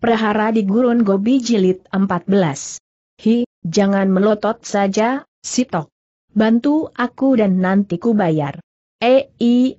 Prahara di Gurun Gobi Jilid 14. Hi, jangan melotot saja, Sitok. Bantu aku dan nanti ku bayar. Eh, ih,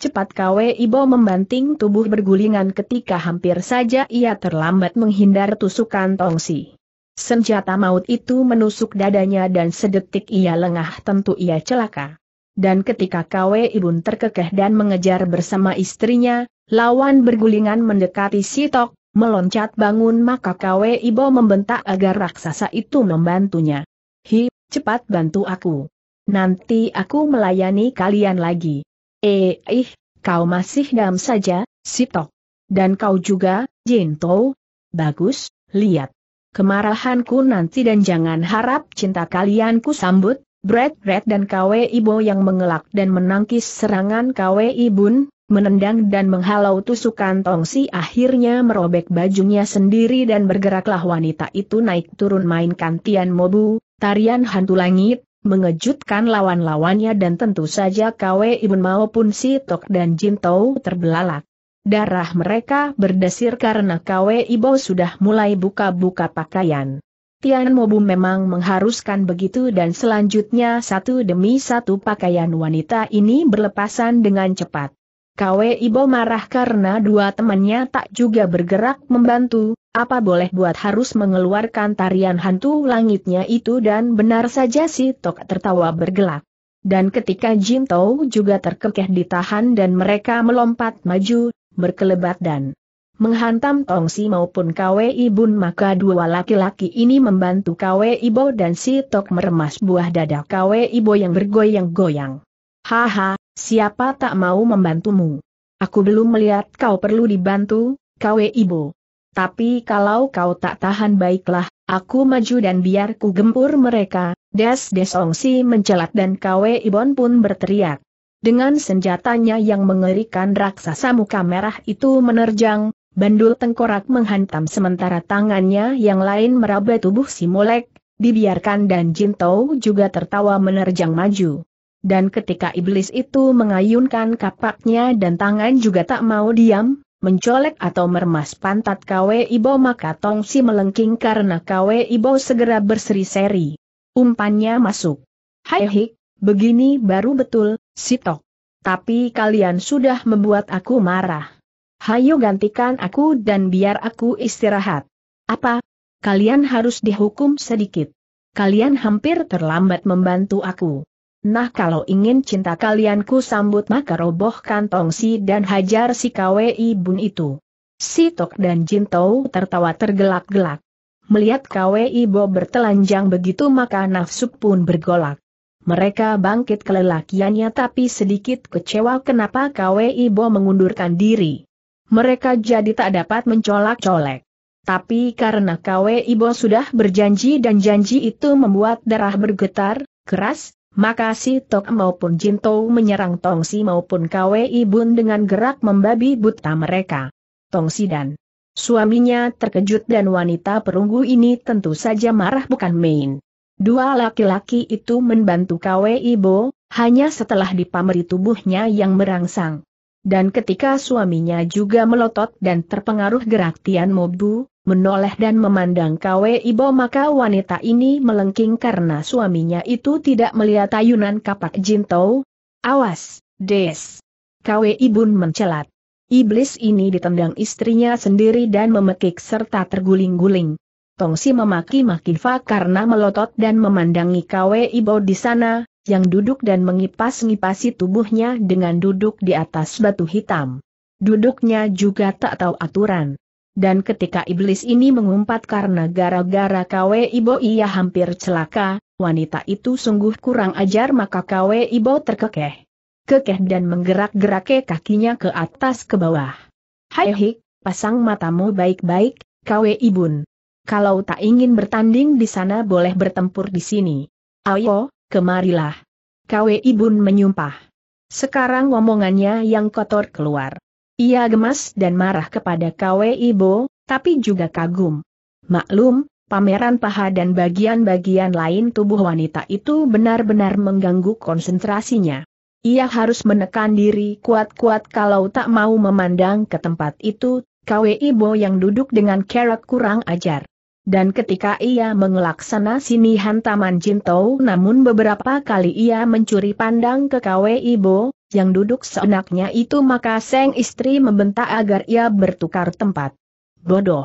cepat kawe Ibo membanting tubuh bergulingan ketika hampir saja ia terlambat menghindar tusukan tongsi. Senjata maut itu menusuk dadanya dan sedetik ia lengah tentu ia celaka. Dan ketika Kwe Ibun terkekeh dan mengejar bersama istrinya, lawan bergulingan mendekati Sitok, Meloncat bangun maka Kwe Ibo membentak agar raksasa itu membantunya. Hi, cepat bantu aku. Nanti aku melayani kalian lagi. Eh, ih, kau masih dam saja, Sitok. Dan kau juga, Jinto. Bagus, lihat. Kemarahanku nanti dan jangan harap cinta kalian ku sambut, Brad Brad dan KW Ibo yang mengelak dan menangkis serangan KW Ibun, menendang dan menghalau tusukan Tongsi akhirnya merobek bajunya sendiri dan bergeraklah wanita itu naik turun mainkan Tian Mobu, tarian hantu langit, mengejutkan lawan-lawannya dan tentu saja Kwe Ibn maupun Si Tok dan Jin Tau terbelalak. Darah mereka berdesir karena Kwe Ibo sudah mulai buka-buka pakaian. Tian Mobu memang mengharuskan begitu dan selanjutnya satu demi satu pakaian wanita ini berlepasan dengan cepat. KW Ibo marah karena dua temannya tak juga bergerak membantu, apa boleh buat harus mengeluarkan tarian hantu langitnya itu dan benar saja si Tok tertawa bergelak. Dan ketika Jim Tau juga terkekeh ditahan dan mereka melompat maju, berkelebat dan menghantam Tongsi maupun KW Ibun maka dua laki-laki ini membantu KW Ibo dan si Tok meremas buah dada KW Ibo yang bergoyang-goyang. Haha, Siapa tak mau membantumu? Aku belum melihat kau perlu dibantu, kau ibu. Tapi kalau kau tak tahan baiklah, aku maju dan biar ku gempur mereka, Des Desongsi mencelat dan Kwe Ibon pun berteriak. Dengan senjatanya yang mengerikan raksasa muka merah itu menerjang, bandul tengkorak menghantam sementara tangannya yang lain meraba tubuh si Molek, dibiarkan dan Jintou juga tertawa menerjang maju. Dan ketika iblis itu mengayunkan kapaknya dan tangan juga tak mau diam, mencolek atau meremas pantat Kwe Ibo maka Tongsi melengking karena Kwe Ibo segera berseri-seri. Umpannya masuk. Hai hik, begini baru betul, sitok. Tapi kalian sudah membuat aku marah. Hayo gantikan aku dan biar aku istirahat. Apa? Kalian harus dihukum sedikit. Kalian hampir terlambat membantu aku. Nah kalau ingin cinta kalian ku sambut maka robohkan Tongsi dan hajar si KWI Bun itu. Si Tok dan Jintou tertawa tergelak-gelak. Melihat KWI Bo bertelanjang begitu maka nafsu pun bergolak. Mereka bangkit kelelakiannya tapi sedikit kecewa kenapa KWI Bo mengundurkan diri. Mereka jadi tak dapat mencolak-colek. Tapi karena KWI Bo sudah berjanji dan janji itu membuat darah bergetar, keras, maka si Tok maupun Jinto menyerang Tong Si maupun Kwei Bun dengan gerak membabi buta mereka. Tong Si dan suaminya terkejut dan wanita perunggu ini tentu saja marah bukan main. Dua laki-laki itu membantu Kwei Bo, hanya setelah dipameri tubuhnya yang merangsang. Dan ketika suaminya juga melotot dan terpengaruh gerak Tian Mobu, menoleh dan memandang Kwe Ibo maka wanita ini melengking karena suaminya itu tidak melihat ayunan kapak Jinto. Awas, Des! Kwe Ibun mencelat. Iblis ini ditendang istrinya sendiri dan memekik serta terguling-guling. Tongsi memaki-maki karena melotot dan memandangi Kwe Ibo di sana, yang duduk dan mengipas-ngipasi tubuhnya dengan duduk di atas batu hitam. Duduknya juga tak tahu aturan. Dan ketika iblis ini mengumpat karena gara-gara Kwe Ibo ia hampir celaka, wanita itu sungguh kurang ajar maka Kwe Ibo terkekeh. Kekeh dan menggerak-gerak kakinya ke atas ke bawah. Hai hik, pasang matamu baik-baik, Kwe Ibun. Kalau tak ingin bertanding di sana boleh bertempur di sini. Ayo, kemarilah. Kwe Ibun menyumpah. Sekarang omongannya yang kotor keluar. Ia gemas dan marah kepada Kwe Ibo, tapi juga kagum. Maklum, pameran paha dan bagian-bagian lain tubuh wanita itu benar-benar mengganggu konsentrasinya. Ia harus menekan diri kuat-kuat kalau tak mau memandang ke tempat itu, Kwe Ibo yang duduk dengan kerak kurang ajar. Dan ketika ia mengelaksana sini hantaman Jintou namun beberapa kali ia mencuri pandang ke Kwe Ibo, yang duduk seenaknya itu maka Seng istri membentak agar ia bertukar tempat. Bodoh!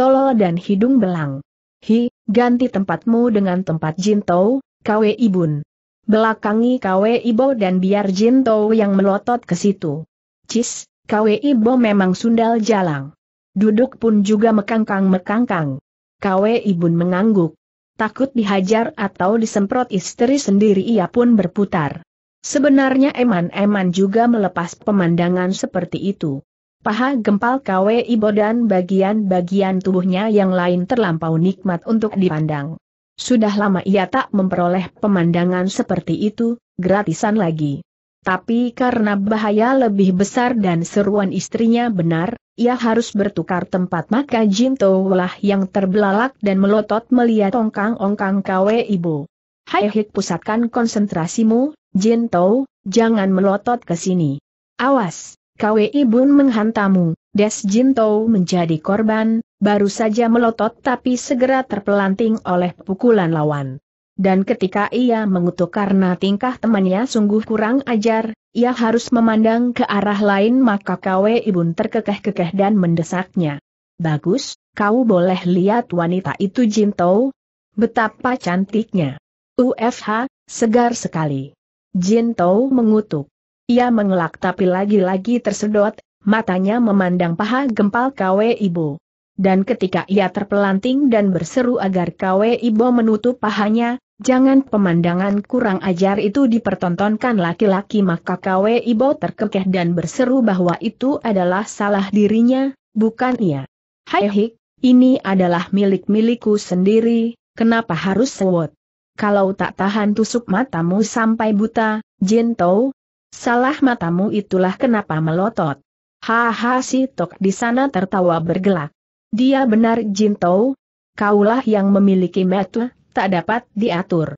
Tolol dan hidung belang! Hi, ganti tempatmu dengan tempat Jintou, KW Ibun. Belakangi KW Ibo dan biar Jintou yang melotot ke situ. Cis, KW Ibo memang sundal jalang. Duduk pun juga mekangkang-mekangkang. KW Ibun mengangguk. Takut dihajar atau disemprot istri sendiri ia pun berputar. Sebenarnya eman-eman juga melepas pemandangan seperti itu. Paha gempal kawe Ibo dan bagian-bagian tubuhnya yang lain terlampau nikmat untuk dipandang. Sudah lama ia tak memperoleh pemandangan seperti itu, gratisan lagi. Tapi karena bahaya lebih besar dan seruan istrinya benar, ia harus bertukar tempat maka Jinto lah yang terbelalak dan melotot melihat ongkang-ongkang KW ibu. Hai Hik eh, pusatkan konsentrasimu, Jin Tou, jangan melotot ke sini. Awas, KWI Bun menghantamu, Des Jin Tou menjadi korban, baru saja melotot tapi segera terpelanting oleh pukulan lawan. Dan ketika ia mengutuk karena tingkah temannya sungguh kurang ajar, ia harus memandang ke arah lain maka KWI ibun terkekeh-kekeh dan mendesaknya. Bagus, kau boleh lihat wanita itu Jin Tou? Betapa cantiknya. UFH, segar sekali. Jin Tou mengutuk. Ia mengelak tapi lagi-lagi tersedot, matanya memandang paha gempal Kwe ibu. Dan ketika ia terpelanting dan berseru agar Kwe ibu menutup pahanya, jangan pemandangan kurang ajar itu dipertontonkan laki-laki maka Kwe ibu terkekeh dan berseru bahwa itu adalah salah dirinya, bukan ia. Hai hik, ini adalah milik-milikku sendiri, kenapa harus sewot? kalau tak tahan tusuk matamu sampai buta, Jento, salah matamu itulah kenapa melotot. Haha si Tok di sana tertawa bergelak. Dia benar Jintou, kaulah yang memiliki mata, tak dapat diatur.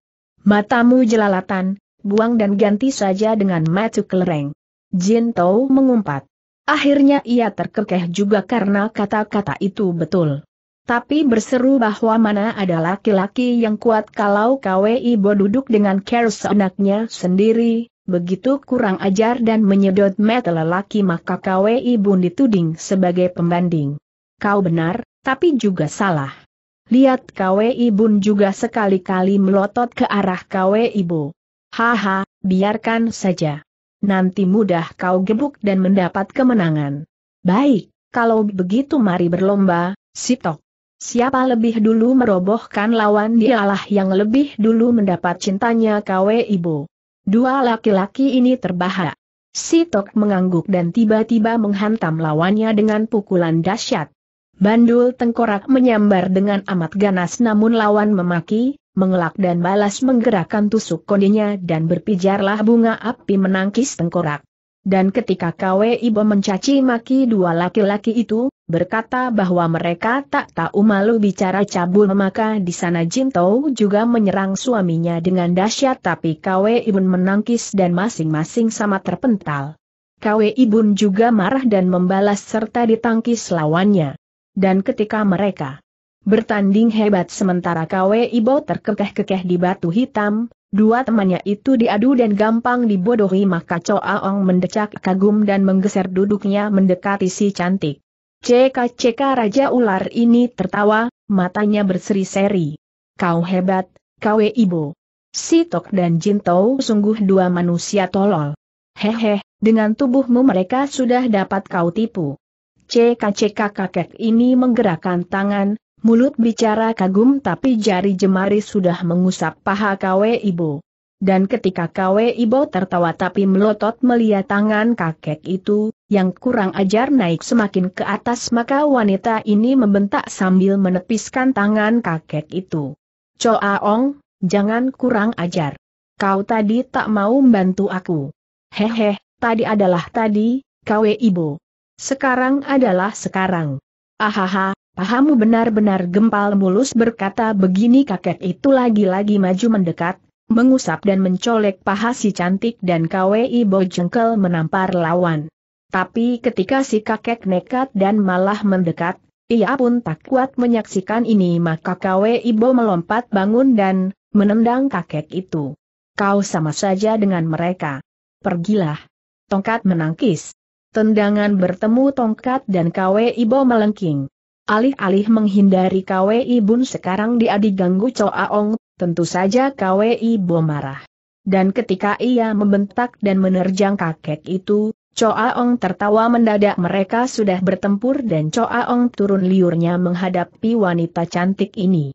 Matamu jelalatan, buang dan ganti saja dengan mata kelereng. Jintou mengumpat. Akhirnya ia terkekeh juga karena kata-kata itu betul tapi berseru bahwa mana ada laki-laki yang kuat kalau KWI Bo duduk dengan care anaknya sendiri, begitu kurang ajar dan menyedot mata lelaki maka KWI Bun dituding sebagai pembanding. Kau benar, tapi juga salah. Lihat KWI Bun juga sekali-kali melotot ke arah KWI Bo. Haha, biarkan saja. Nanti mudah kau gebuk dan mendapat kemenangan. Baik, kalau begitu mari berlomba, Sitok. Siapa lebih dulu merobohkan lawan dialah yang lebih dulu mendapat cintanya KW Ibu. Dua laki-laki ini terbahak. Si Tok mengangguk dan tiba-tiba menghantam lawannya dengan pukulan dahsyat. Bandul tengkorak menyambar dengan amat ganas namun lawan memaki, mengelak dan balas menggerakkan tusuk kondinya dan berpijarlah bunga api menangkis tengkorak. Dan ketika Kwe Ibo mencaci maki dua laki-laki itu, berkata bahwa mereka tak tahu malu bicara cabul maka di sana Jinto juga menyerang suaminya dengan dahsyat tapi Kwe Ibun menangkis dan masing-masing sama terpental. Kwe Ibun juga marah dan membalas serta ditangkis lawannya. Dan ketika mereka Bertanding hebat sementara Kwe Ibo terkekeh-kekeh di batu hitam, dua temannya itu diadu dan gampang dibodohi maka Choa Ong mendecak kagum dan menggeser duduknya mendekati si cantik. CKCK Raja Ular ini tertawa, matanya berseri-seri. Kau hebat, Kwe Ibo. Si Tok dan Jin Tau sungguh dua manusia tolol. Hehe, dengan tubuhmu mereka sudah dapat kau tipu. CKCK kakek ini menggerakkan tangan, Mulut bicara kagum tapi jari jemari sudah mengusap paha Kwe Ibo. Dan ketika Kwe Ibo tertawa tapi melotot melihat tangan kakek itu, yang kurang ajar naik semakin ke atas maka wanita ini membentak sambil menepiskan tangan kakek itu. Coa ong, jangan kurang ajar. Kau tadi tak mau membantu aku. Hehe, tadi adalah tadi, Kwe Ibo. Sekarang adalah sekarang. Ahaha, Pahamu benar-benar gempal mulus berkata begini kakek itu lagi-lagi maju mendekat, mengusap dan mencolek paha si cantik dan KWI Bojengkel menampar lawan. Tapi ketika si kakek nekat dan malah mendekat, ia pun tak kuat menyaksikan ini maka KW Ibo melompat bangun dan menendang kakek itu. Kau sama saja dengan mereka. Pergilah. Tongkat menangkis. Tendangan bertemu tongkat dan KW Ibo melengking. Alih-alih menghindari KWI Bun sekarang dia diganggu Coaong, tentu saja KWI Bo marah. Dan ketika ia membentak dan menerjang kakek itu, Coaong tertawa mendadak mereka sudah bertempur dan Coaong turun liurnya menghadapi wanita cantik ini.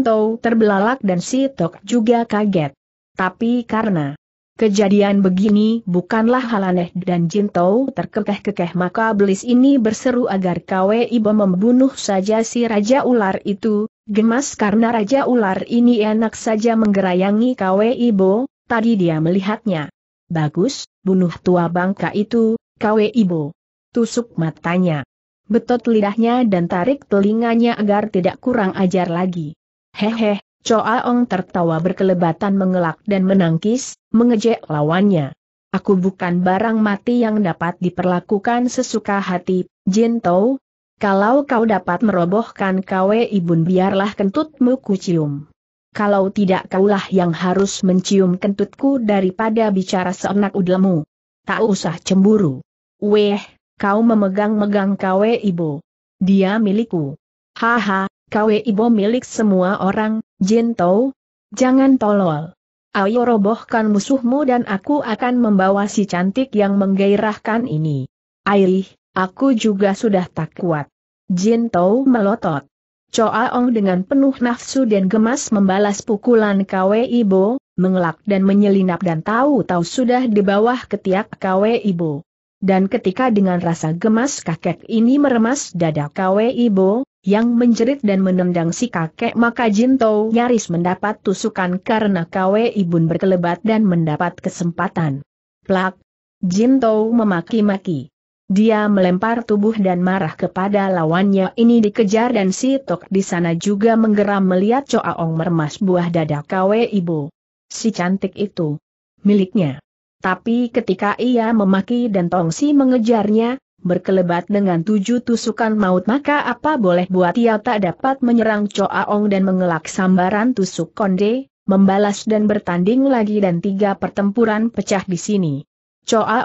Tou terbelalak dan si Tok juga kaget. Tapi karena Kejadian begini bukanlah hal aneh dan Jinto terkekeh-kekeh maka belis ini berseru agar Kwe Ibo membunuh saja si Raja Ular itu, gemas karena Raja Ular ini enak saja menggerayangi Kwe Ibo, tadi dia melihatnya. Bagus, bunuh tua bangka itu, Kwe Ibo. Tusuk matanya. Betot lidahnya dan tarik telinganya agar tidak kurang ajar lagi. Hehe, Choa Ong tertawa berkelebatan mengelak dan menangkis, mengejek lawannya. Aku bukan barang mati yang dapat diperlakukan sesuka hati, Jin Tou. Kalau kau dapat merobohkan kawe Ibun biarlah kentutmu kucium. Kalau tidak kaulah yang harus mencium kentutku daripada bicara seenak udlemu. Tak usah cemburu. Weh, kau memegang-megang kawe Ibu. Dia milikku. Haha, KW Ibo milik semua orang, Jin Tou. Jangan tolol. Ayo robohkan musuhmu dan aku akan membawa si cantik yang menggairahkan ini. Aih, aku juga sudah tak kuat. Jin Tou melotot. Choa Ong dengan penuh nafsu dan gemas membalas pukulan KW Ibo, mengelak dan menyelinap dan tahu-tahu sudah di bawah ketiak KW Ibo. Dan ketika dengan rasa gemas kakek ini meremas dada KW Ibo, yang menjerit dan menendang si kakek maka Jinto nyaris mendapat tusukan karena kawe Ibun berkelebat dan mendapat kesempatan. Plak! Jinto memaki-maki. Dia melempar tubuh dan marah kepada lawannya ini dikejar dan si Tok di sana juga menggeram melihat Coaong Ong mermas buah dada kawe Ibu. Si cantik itu. Miliknya. Tapi ketika ia memaki dan Tongsi mengejarnya, berkelebat dengan tujuh tusukan maut maka apa boleh buat ia tak dapat menyerang Ong dan mengelak sambaran tusuk konde, membalas dan bertanding lagi dan tiga pertempuran pecah di sini.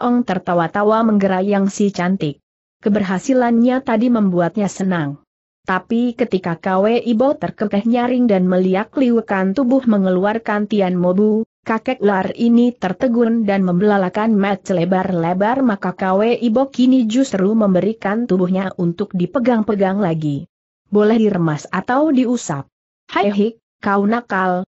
Ong tertawa-tawa menggerayang si cantik. Keberhasilannya tadi membuatnya senang. Tapi ketika Kwe Ibo terkekeh nyaring dan meliak liwekan tubuh mengeluarkan Tian Mobu, Kakek ular ini tertegun dan membelalakan mat lebar-lebar maka Kwe Ibo kini justru memberikan tubuhnya untuk dipegang-pegang lagi. Boleh diremas atau diusap. Hai hik, kau nakal,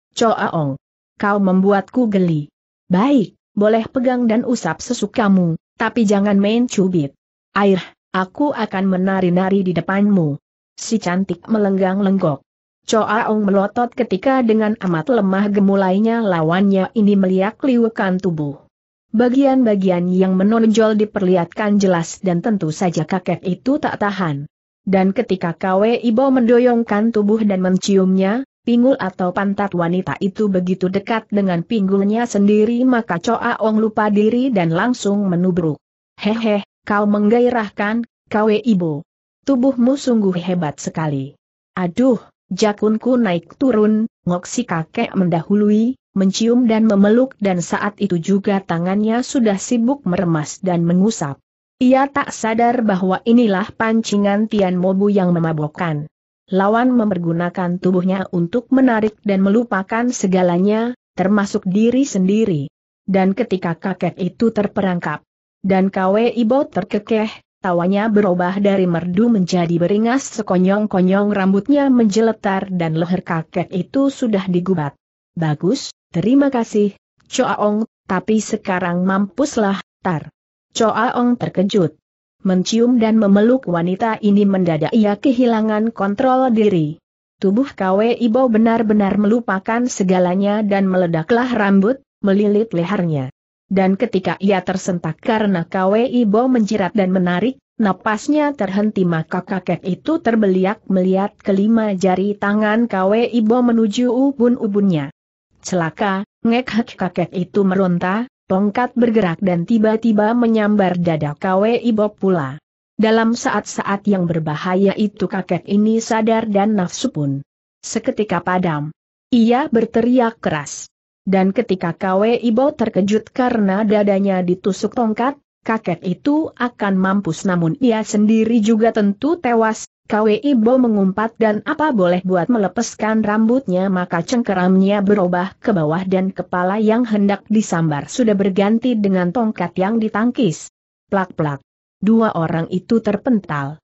ong, Kau membuatku geli. Baik, boleh pegang dan usap sesukamu, tapi jangan main cubit. Air, aku akan menari-nari di depanmu. Si cantik melenggang lenggok ong melotot ketika dengan amat lemah gemulainya lawannya ini meliak liwakan tubuh. Bagian-bagian yang menonjol diperlihatkan jelas dan tentu saja kakek itu tak tahan. Dan ketika Kwe Ibo mendoyongkan tubuh dan menciumnya, pinggul atau pantat wanita itu begitu dekat dengan pinggulnya sendiri maka ong lupa diri dan langsung menubruk. Hehe, kau menggairahkan, Kwe Ibo. Tubuhmu sungguh hebat sekali. Aduh, Jakunku naik turun, ngoksi kakek mendahului, mencium dan memeluk dan saat itu juga tangannya sudah sibuk meremas dan mengusap. Ia tak sadar bahwa inilah pancingan Tian Mobu yang memabokkan. Lawan mempergunakan tubuhnya untuk menarik dan melupakan segalanya, termasuk diri sendiri. Dan ketika kakek itu terperangkap, dan Kwe Ibo terkekeh, Tawanya berubah dari merdu menjadi beringas sekonyong-konyong rambutnya menjeletar dan leher kakek itu sudah digubat. Bagus, terima kasih, Coaong, tapi sekarang mampuslah, tar. Coaong terkejut. Mencium dan memeluk wanita ini mendadak ia kehilangan kontrol diri. Tubuh Kwe Ibo benar-benar melupakan segalanya dan meledaklah rambut, melilit lehernya. Dan ketika ia tersentak karena KWI Bo menjerat dan menarik, napasnya terhenti maka kakek itu terbeliak melihat kelima jari tangan KWI Bo menuju ubun-ubunnya. Celaka, ngek kakek itu meronta, tongkat bergerak dan tiba-tiba menyambar dada KWI Bo pula. Dalam saat-saat yang berbahaya itu kakek ini sadar dan nafsu pun seketika padam. Ia berteriak keras. Dan ketika Kwe Ibo terkejut karena dadanya ditusuk tongkat, kakek itu akan mampus namun ia sendiri juga tentu tewas. Kwe Ibo mengumpat dan apa boleh buat melepaskan rambutnya maka cengkeramnya berubah ke bawah dan kepala yang hendak disambar sudah berganti dengan tongkat yang ditangkis. Plak-plak. Dua orang itu terpental.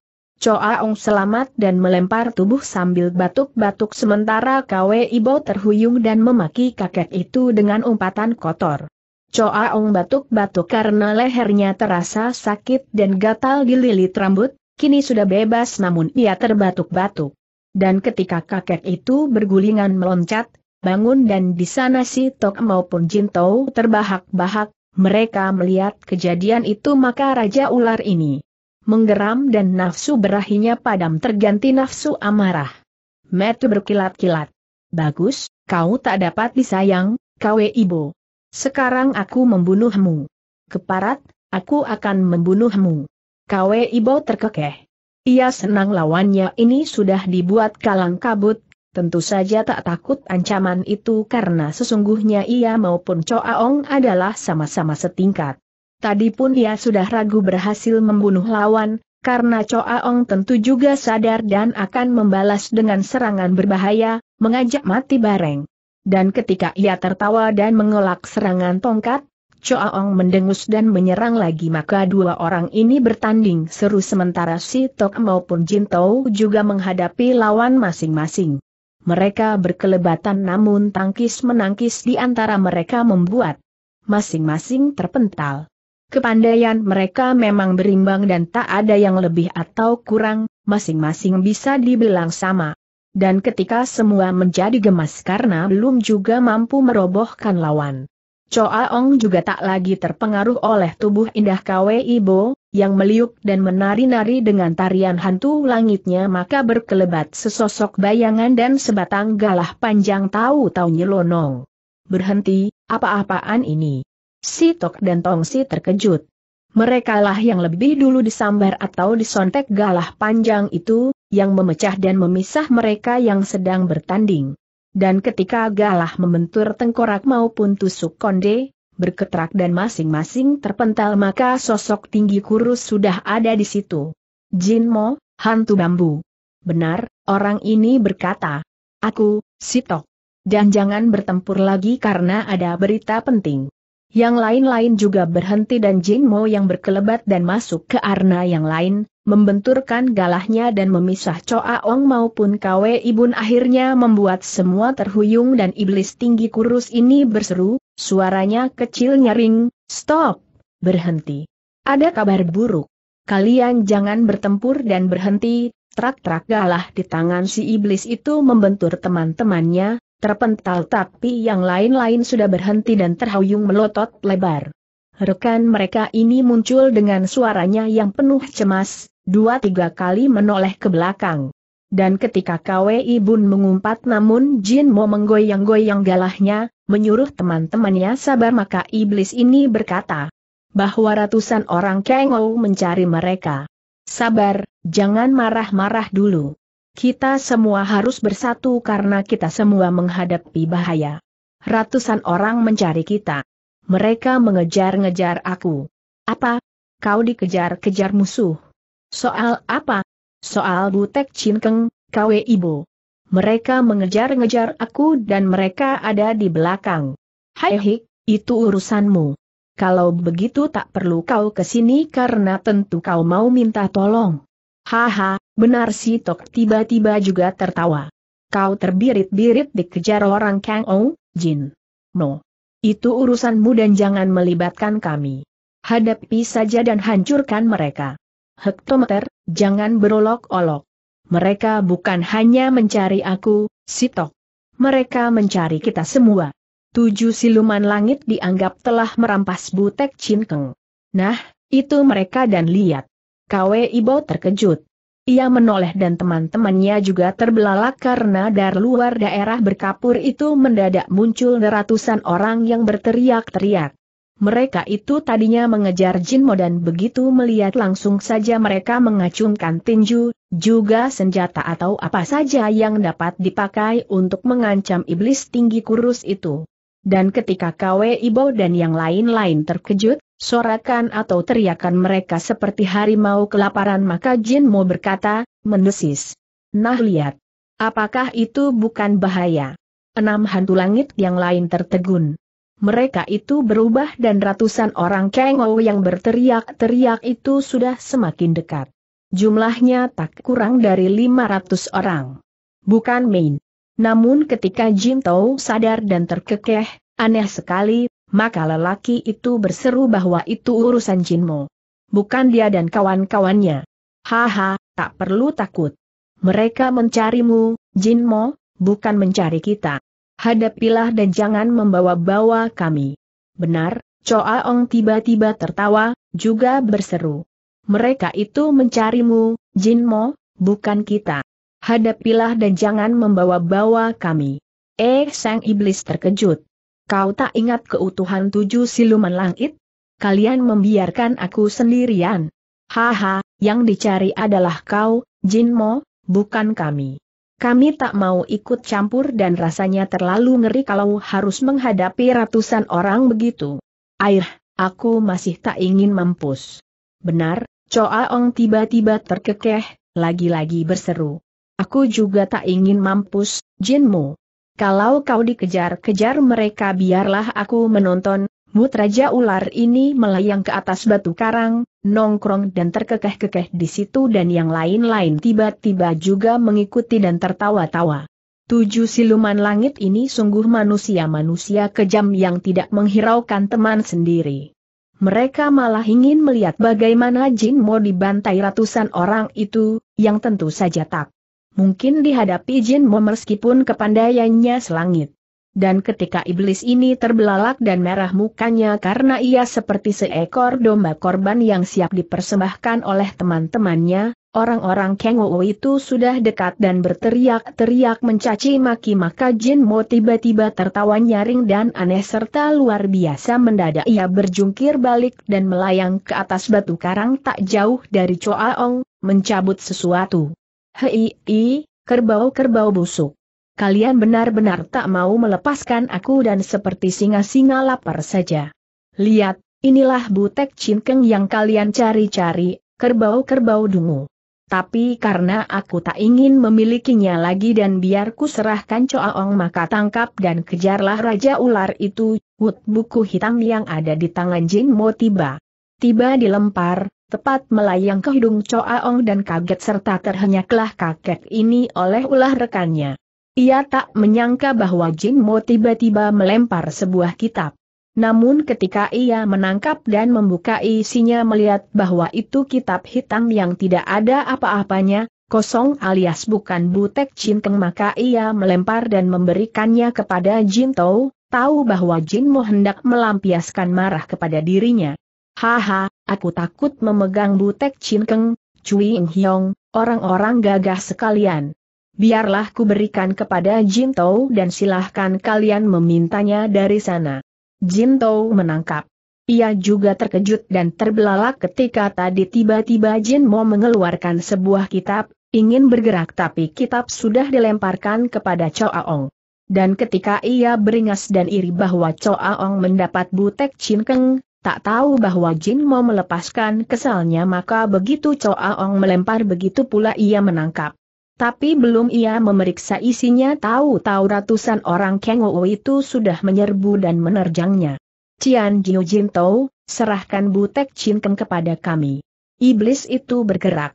Ong selamat dan melempar tubuh sambil batuk-batuk sementara Kwe Ibo terhuyung dan memaki kakek itu dengan umpatan kotor. Ong batuk-batuk karena lehernya terasa sakit dan gatal di lilit rambut, kini sudah bebas namun ia terbatuk-batuk. Dan ketika kakek itu bergulingan meloncat, bangun dan di sana si Tok maupun Jin Jintou terbahak-bahak, mereka melihat kejadian itu maka Raja Ular ini menggeram dan nafsu berahinya padam terganti nafsu amarah. Metu berkilat-kilat. Bagus, kau tak dapat disayang, kawe ibu. Sekarang aku membunuhmu. Keparat, aku akan membunuhmu. Kawe ibu terkekeh. Ia senang lawannya ini sudah dibuat kalang kabut, tentu saja tak takut ancaman itu karena sesungguhnya ia maupun Choaong adalah sama-sama setingkat. Tadi pun ia sudah ragu berhasil membunuh lawan, karena Ong tentu juga sadar dan akan membalas dengan serangan berbahaya, mengajak mati bareng. Dan ketika ia tertawa dan mengelak serangan tongkat, Ong mendengus dan menyerang lagi maka dua orang ini bertanding seru sementara si Tok maupun Jin Tou juga menghadapi lawan masing-masing. Mereka berkelebatan namun tangkis menangkis di antara mereka membuat masing-masing terpental. Kepandaian mereka memang berimbang dan tak ada yang lebih atau kurang, masing-masing bisa dibilang sama. Dan ketika semua menjadi gemas karena belum juga mampu merobohkan lawan. Choa Ong juga tak lagi terpengaruh oleh tubuh indah Kwe Ibo, yang meliuk dan menari-nari dengan tarian hantu langitnya maka berkelebat sesosok bayangan dan sebatang galah panjang tahu-tahu nyelonong. Berhenti, apa-apaan ini? Si Tok dan Tong Si terkejut. Merekalah yang lebih dulu disambar atau disontek galah panjang itu, yang memecah dan memisah mereka yang sedang bertanding. Dan ketika galah membentur tengkorak maupun tusuk konde, berketrak dan masing-masing terpental maka sosok tinggi kurus sudah ada di situ. Jin Mo, hantu bambu. Benar, orang ini berkata. Aku, Sitok. Dan jangan bertempur lagi karena ada berita penting. Yang lain-lain juga berhenti dan Jin Mo yang berkelebat dan masuk ke arna yang lain, membenturkan galahnya dan memisah Coa Ong maupun Kwe Ibun akhirnya membuat semua terhuyung dan iblis tinggi kurus ini berseru, suaranya kecil nyaring, stop, berhenti. Ada kabar buruk. Kalian jangan bertempur dan berhenti, trak-trak galah di tangan si iblis itu membentur teman-temannya, terpental tapi yang lain-lain sudah berhenti dan terhuyung melotot lebar. Rekan mereka ini muncul dengan suaranya yang penuh cemas, dua tiga kali menoleh ke belakang. Dan ketika kwi Bun mengumpat namun Jin Mo menggoyang-goyang galahnya, menyuruh teman-temannya sabar maka iblis ini berkata bahwa ratusan orang Kengou mencari mereka. Sabar, jangan marah-marah dulu. Kita semua harus bersatu karena kita semua menghadapi bahaya. Ratusan orang mencari kita. Mereka mengejar-ngejar aku. Apa? Kau dikejar-kejar musuh. Soal apa? Soal Butek Cinkeng, KW e Ibu. Mereka mengejar-ngejar aku dan mereka ada di belakang. Hai itu urusanmu. Kalau begitu tak perlu kau kesini karena tentu kau mau minta tolong. Haha, Benar si Tok tiba-tiba juga tertawa. Kau terbirit-birit dikejar orang Kang Ou, Jin. No. Itu urusanmu dan jangan melibatkan kami. Hadapi saja dan hancurkan mereka. Hektometer, jangan berolok-olok. Mereka bukan hanya mencari aku, Tok. Mereka mencari kita semua. Tujuh siluman langit dianggap telah merampas Butek Keng. Nah, itu mereka dan lihat. Kwe Ibo terkejut. Ia menoleh dan teman-temannya juga terbelalak karena dari luar daerah berkapur itu mendadak muncul ratusan orang yang berteriak-teriak. Mereka itu tadinya mengejar Jinmo dan begitu melihat langsung saja mereka mengacungkan tinju, juga senjata atau apa saja yang dapat dipakai untuk mengancam iblis tinggi kurus itu. Dan ketika Kwe Ibo dan yang lain-lain terkejut, Sorakan atau teriakan mereka seperti harimau kelaparan maka Jin Mo berkata, mendesis. Nah lihat. Apakah itu bukan bahaya? Enam hantu langit yang lain tertegun. Mereka itu berubah dan ratusan orang kengo yang berteriak-teriak itu sudah semakin dekat. Jumlahnya tak kurang dari 500 orang. Bukan main. Namun ketika Jin Tao sadar dan terkekeh, aneh sekali, maka lelaki itu berseru bahwa itu urusan Jinmo. Bukan dia dan kawan-kawannya. Haha, tak perlu takut. Mereka mencarimu, Jinmo, bukan mencari kita. Hadapilah dan jangan membawa-bawa kami. Benar, Choa Ong tiba-tiba tertawa, juga berseru. Mereka itu mencarimu, Jinmo, bukan kita. Hadapilah dan jangan membawa-bawa kami. Eh sang iblis terkejut. Kau tak ingat keutuhan tujuh siluman langit? Kalian membiarkan aku sendirian. Haha, yang dicari adalah kau, Jinmo, bukan kami. Kami tak mau ikut campur dan rasanya terlalu ngeri kalau harus menghadapi ratusan orang begitu. Air, aku masih tak ingin mampus. Benar, Choa Ong tiba-tiba terkekeh, lagi-lagi berseru. Aku juga tak ingin mampus, Jinmu kalau kau dikejar-kejar mereka biarlah aku menonton, mut Raja Ular ini melayang ke atas batu karang, nongkrong dan terkekeh-kekeh di situ dan yang lain-lain tiba-tiba juga mengikuti dan tertawa-tawa. Tujuh siluman langit ini sungguh manusia-manusia kejam yang tidak menghiraukan teman sendiri. Mereka malah ingin melihat bagaimana Jin mau dibantai ratusan orang itu, yang tentu saja tak mungkin dihadapi Jin Mo meskipun kepandaiannya selangit. Dan ketika iblis ini terbelalak dan merah mukanya karena ia seperti seekor domba korban yang siap dipersembahkan oleh teman-temannya, orang-orang Kengo itu sudah dekat dan berteriak-teriak mencaci maki maka Jin Mo tiba-tiba tertawa nyaring dan aneh serta luar biasa mendadak ia berjungkir balik dan melayang ke atas batu karang tak jauh dari Choa Ong, mencabut sesuatu. Hei, kerbau-kerbau busuk. Kalian benar-benar tak mau melepaskan aku dan seperti singa-singa lapar saja. Lihat, inilah butek cinkeng yang kalian cari-cari, kerbau-kerbau dungu. Tapi karena aku tak ingin memilikinya lagi dan biar ku serahkan Coaong maka tangkap dan kejarlah Raja Ular itu, wut buku hitam yang ada di tangan Jin Mo tiba. Tiba dilempar, tepat melayang ke hidung Ong dan kaget serta terhenyaklah kakek ini oleh ulah rekannya. Ia tak menyangka bahwa Jin Mo tiba-tiba melempar sebuah kitab. Namun ketika ia menangkap dan membuka isinya melihat bahwa itu kitab hitam yang tidak ada apa-apanya, kosong alias bukan butek cinteng maka ia melempar dan memberikannya kepada Jin Tou, tahu bahwa Jin Mo hendak melampiaskan marah kepada dirinya. Haha, aku takut memegang butek cinkeng, Cui Ing Hiong, orang-orang gagah sekalian. Biarlah ku berikan kepada Jin Tou dan silahkan kalian memintanya dari sana. Jin Tou menangkap. Ia juga terkejut dan terbelalak ketika tadi tiba-tiba Jin Mo mengeluarkan sebuah kitab, ingin bergerak tapi kitab sudah dilemparkan kepada Aong. Dan ketika ia beringas dan iri bahwa Aong mendapat butek cinkeng, tak tahu bahwa Jin mau melepaskan kesalnya maka begitu Coaong melempar begitu pula ia menangkap. Tapi belum ia memeriksa isinya tahu-tahu ratusan orang Kengowo itu sudah menyerbu dan menerjangnya. Cian Jiu Jin Tou, serahkan Butek Chin Keng kepada kami. Iblis itu bergerak.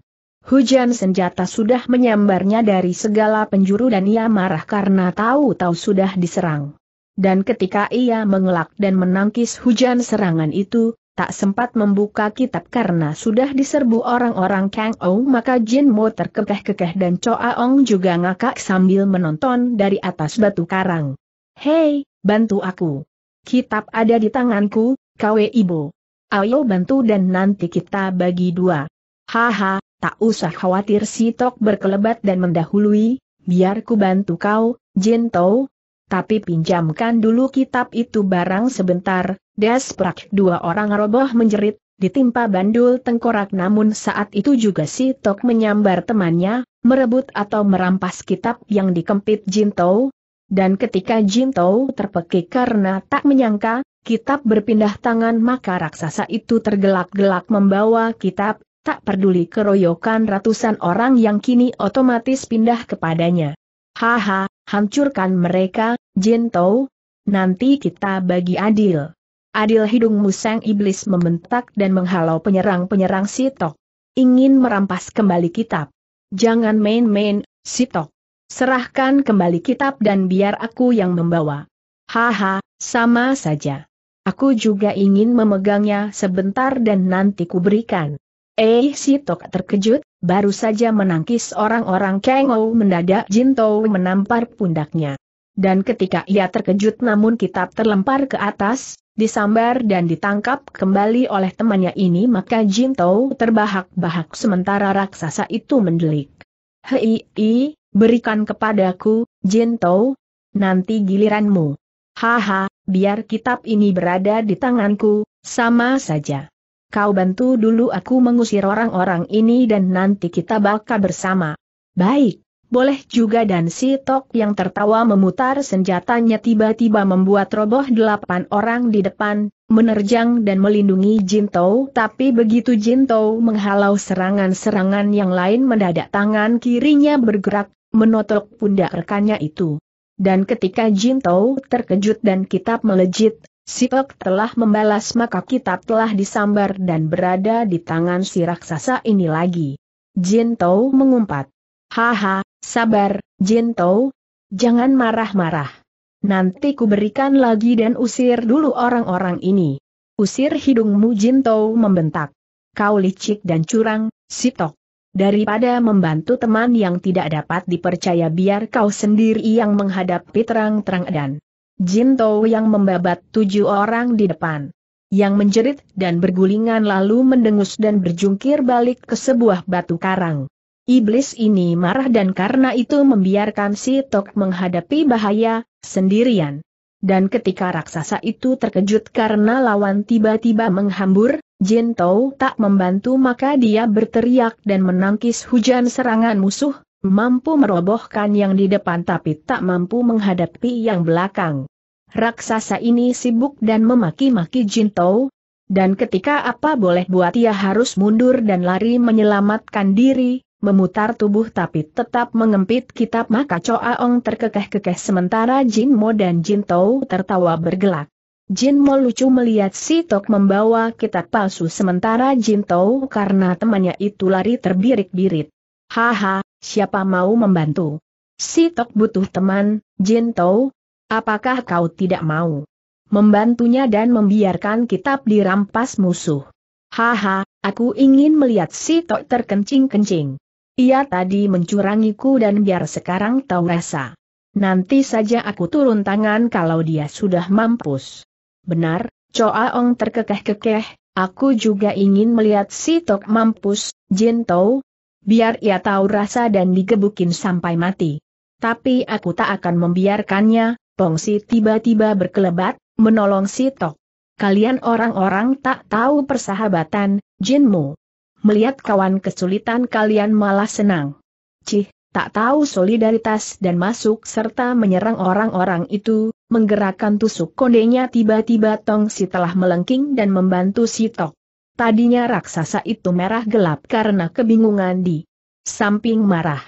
Hujan senjata sudah menyambarnya dari segala penjuru dan ia marah karena tahu-tahu sudah diserang. Dan ketika ia mengelak dan menangkis hujan serangan itu, tak sempat membuka kitab karena sudah diserbu orang-orang Kang Ou maka Jin Mo terkekeh-kekeh dan Choa Ong juga ngakak sambil menonton dari atas batu karang. Hei, bantu aku. Kitab ada di tanganku, Kwe Ibo. Ayo bantu dan nanti kita bagi dua. Haha, tak usah khawatir si Tok berkelebat dan mendahului, biar ku bantu kau, Jin Tou, tapi pinjamkan dulu kitab itu barang sebentar, desprak dua orang roboh menjerit, ditimpa bandul tengkorak namun saat itu juga si Tok menyambar temannya, merebut atau merampas kitab yang dikempit Jintou, dan ketika Jintou terpekik karena tak menyangka, kitab berpindah tangan maka raksasa itu tergelak-gelak membawa kitab, tak peduli keroyokan ratusan orang yang kini otomatis pindah kepadanya. Haha, hancurkan mereka, Jin Tou, nanti kita bagi adil. Adil hidung musang iblis membentak dan menghalau penyerang-penyerang Sitok. Ingin merampas kembali kitab. Jangan main-main, Sitok. Serahkan kembali kitab dan biar aku yang membawa. Haha, sama saja. Aku juga ingin memegangnya sebentar dan nanti kuberikan. Eh Sitok terkejut, Baru saja menangkis orang-orang Kengou mendadak Jinto menampar pundaknya. Dan ketika ia terkejut namun kitab terlempar ke atas, disambar dan ditangkap kembali oleh temannya ini maka Jinto terbahak-bahak sementara raksasa itu mendelik. Hei, i, berikan kepadaku, Jinto. nanti giliranmu. Haha, biar kitab ini berada di tanganku, sama saja. Kau bantu dulu aku mengusir orang-orang ini dan nanti kita bakal bersama. Baik, boleh juga dan si Tok yang tertawa memutar senjatanya tiba-tiba membuat roboh delapan orang di depan, menerjang dan melindungi Jin Tou. tapi begitu Jin Tou menghalau serangan-serangan yang lain mendadak tangan kirinya bergerak, menotok pundak rekannya itu. Dan ketika Jin Tou terkejut dan kitab melejit, Sipek telah membalas maka kitab telah disambar dan berada di tangan si raksasa ini lagi. Jin Tou mengumpat. Haha, sabar, Jin Tou. Jangan marah-marah. Nanti ku berikan lagi dan usir dulu orang-orang ini. Usir hidungmu Jin Tou membentak. Kau licik dan curang, Sitok. Daripada membantu teman yang tidak dapat dipercaya biar kau sendiri yang menghadapi terang-terang dan Jin Tou yang membabat tujuh orang di depan. Yang menjerit dan bergulingan lalu mendengus dan berjungkir balik ke sebuah batu karang. Iblis ini marah dan karena itu membiarkan si Tok menghadapi bahaya, sendirian. Dan ketika raksasa itu terkejut karena lawan tiba-tiba menghambur, Jin Tou tak membantu maka dia berteriak dan menangkis hujan serangan musuh, Mampu merobohkan yang di depan tapi tak mampu menghadapi yang belakang. Raksasa ini sibuk dan memaki-maki Jinto, dan ketika apa boleh buat ia harus mundur dan lari menyelamatkan diri, memutar tubuh tapi tetap mengempit kitab maka Coaong terkekeh-kekeh sementara Jin Mo dan Jin Tau tertawa bergelak. Jin Mo lucu melihat si Tok membawa kitab palsu sementara Jin Tau karena temannya itu lari terbirik-birit. Haha, Siapa mau membantu? Si Tok butuh teman, Jin Tou. Apakah kau tidak mau membantunya dan membiarkan kitab dirampas musuh? Haha, aku ingin melihat si Tok terkencing-kencing. Ia tadi mencurangiku dan biar sekarang tahu rasa. Nanti saja aku turun tangan kalau dia sudah mampus. Benar, Choa Ong terkekeh-kekeh, aku juga ingin melihat si Tok mampus, Jin Tou, biar ia tahu rasa dan digebukin sampai mati. Tapi aku tak akan membiarkannya, Pongsi tiba-tiba berkelebat, menolong si Tok. Kalian orang-orang tak tahu persahabatan, Jinmu. Melihat kawan kesulitan kalian malah senang. Cih, tak tahu solidaritas dan masuk serta menyerang orang-orang itu, menggerakkan tusuk kondenya tiba-tiba Tong Si telah melengking dan membantu si Tok. Tadinya raksasa itu merah gelap karena kebingungan di samping marah.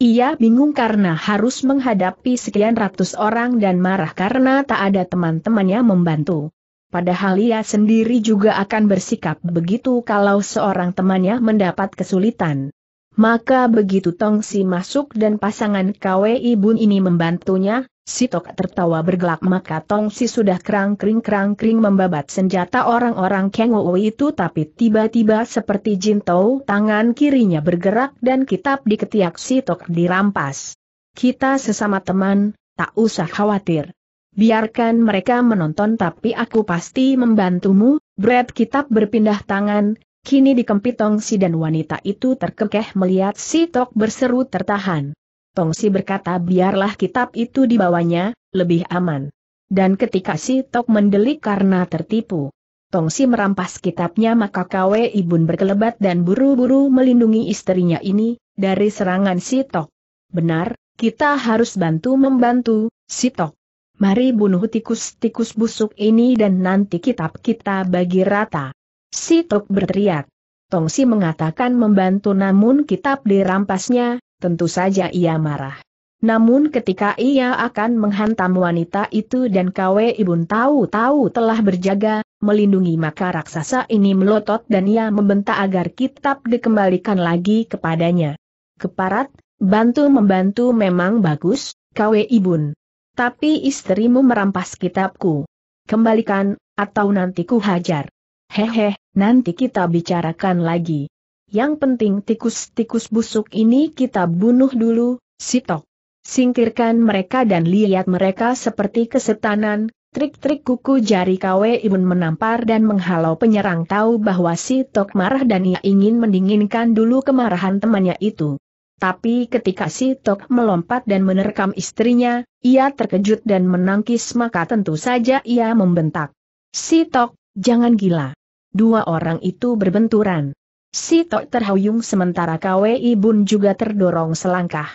Ia bingung karena harus menghadapi sekian ratus orang dan marah karena tak ada teman-temannya membantu. Padahal ia sendiri juga akan bersikap begitu kalau seorang temannya mendapat kesulitan. Maka begitu Tongsi masuk dan pasangan KWI Bun ini membantunya, Si Tok tertawa bergelak maka Tong Si sudah kerang-kering-kerang-kering membabat senjata orang-orang Kang itu tapi tiba-tiba seperti jin jintou tangan kirinya bergerak dan kitab di ketiak Si Tok dirampas. Kita sesama teman, tak usah khawatir. Biarkan mereka menonton tapi aku pasti membantumu, Brad kitab berpindah tangan, kini dikempit Tong Si dan wanita itu terkekeh melihat Si Tok berseru tertahan. Tongsi berkata biarlah kitab itu dibawanya, lebih aman. Dan ketika si Tok mendelik karena tertipu, Tongsi merampas kitabnya maka Kwe Ibun berkelebat dan buru-buru melindungi istrinya ini, dari serangan si Tok. Benar, kita harus bantu membantu, si Tok. Mari bunuh tikus-tikus busuk ini dan nanti kitab kita bagi rata. Si Tok berteriak. Tongsi mengatakan membantu namun kitab dirampasnya, tentu saja ia marah. Namun ketika ia akan menghantam wanita itu dan Kwe Ibun tahu-tahu telah berjaga, melindungi maka raksasa ini melotot dan ia membentak agar kitab dikembalikan lagi kepadanya. Keparat, bantu membantu memang bagus, Kwe Ibun. Tapi istrimu merampas kitabku. Kembalikan, atau nanti ku hajar. Hehe, nanti kita bicarakan lagi. Yang penting tikus-tikus busuk ini kita bunuh dulu, sitok. Singkirkan mereka dan lihat mereka seperti kesetanan, Trik-trik kuku jari KW ibun menampar dan menghalau penyerang tahu bahwa Sitok marah dan ia ingin mendinginkan dulu kemarahan temannya itu. Tapi ketika Sitok melompat dan menerkam istrinya, ia terkejut dan menangkis maka tentu saja ia membentak. Sitok, jangan gila. Dua orang itu berbenturan. Si Tok terhuyung sementara KWI Bun juga terdorong selangkah.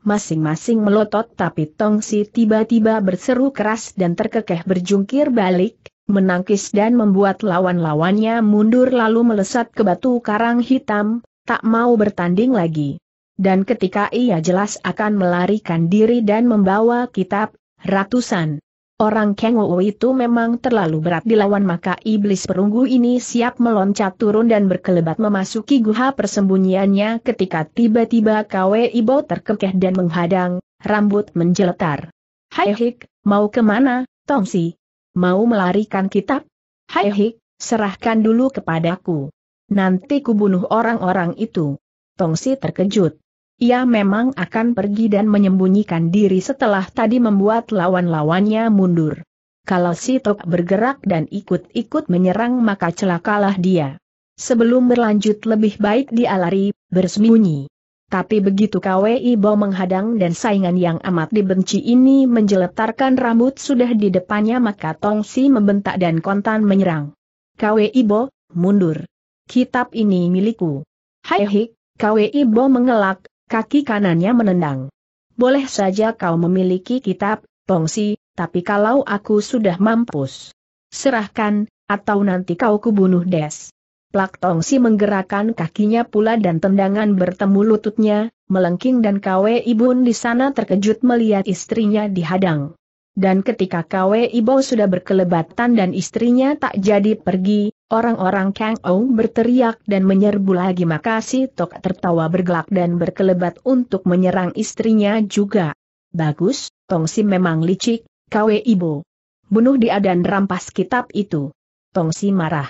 Masing-masing melotot tapi Tong Si tiba-tiba berseru keras dan terkekeh berjungkir balik, menangkis dan membuat lawan-lawannya mundur lalu melesat ke batu karang hitam, tak mau bertanding lagi. Dan ketika ia jelas akan melarikan diri dan membawa kitab, ratusan, orang Kang Wu itu memang terlalu berat dilawan maka iblis perunggu ini siap meloncat turun dan berkelebat memasuki guha persembunyiannya ketika tiba-tiba Kwe Ibo terkekeh dan menghadang, rambut menjeletar. Hai Hik, mau kemana, Tongsi? Mau melarikan kitab? Hai Hik, serahkan dulu kepadaku. Nanti kubunuh orang-orang itu. Tongsi terkejut. Ia memang akan pergi dan menyembunyikan diri setelah tadi membuat lawan-lawannya mundur. Kalau si Tok bergerak dan ikut-ikut menyerang maka celakalah dia. Sebelum berlanjut lebih baik dia lari, bersembunyi. Tapi begitu KWI Bo menghadang dan saingan yang amat dibenci ini menjeletarkan rambut sudah di depannya maka Tong Si membentak dan kontan menyerang. KWI Bo, mundur. Kitab ini milikku. Hai hik, KWI Bo mengelak, Kaki kanannya menendang. Boleh saja kau memiliki kitab, Pongsi, tapi kalau aku sudah mampus. Serahkan, atau nanti kau kubunuh Des. Plak Tongsi menggerakkan kakinya pula dan tendangan bertemu lututnya, melengking dan kawe Ibun di sana terkejut melihat istrinya dihadang. Dan ketika KW Ibo sudah berkelebatan dan istrinya tak jadi pergi, orang-orang Kang Ou berteriak dan menyerbu lagi maka Tok tertawa bergelak dan berkelebat untuk menyerang istrinya juga. Bagus, Tongsi memang licik, KW Ibo. Bunuh dia dan rampas kitab itu. Tongsi marah.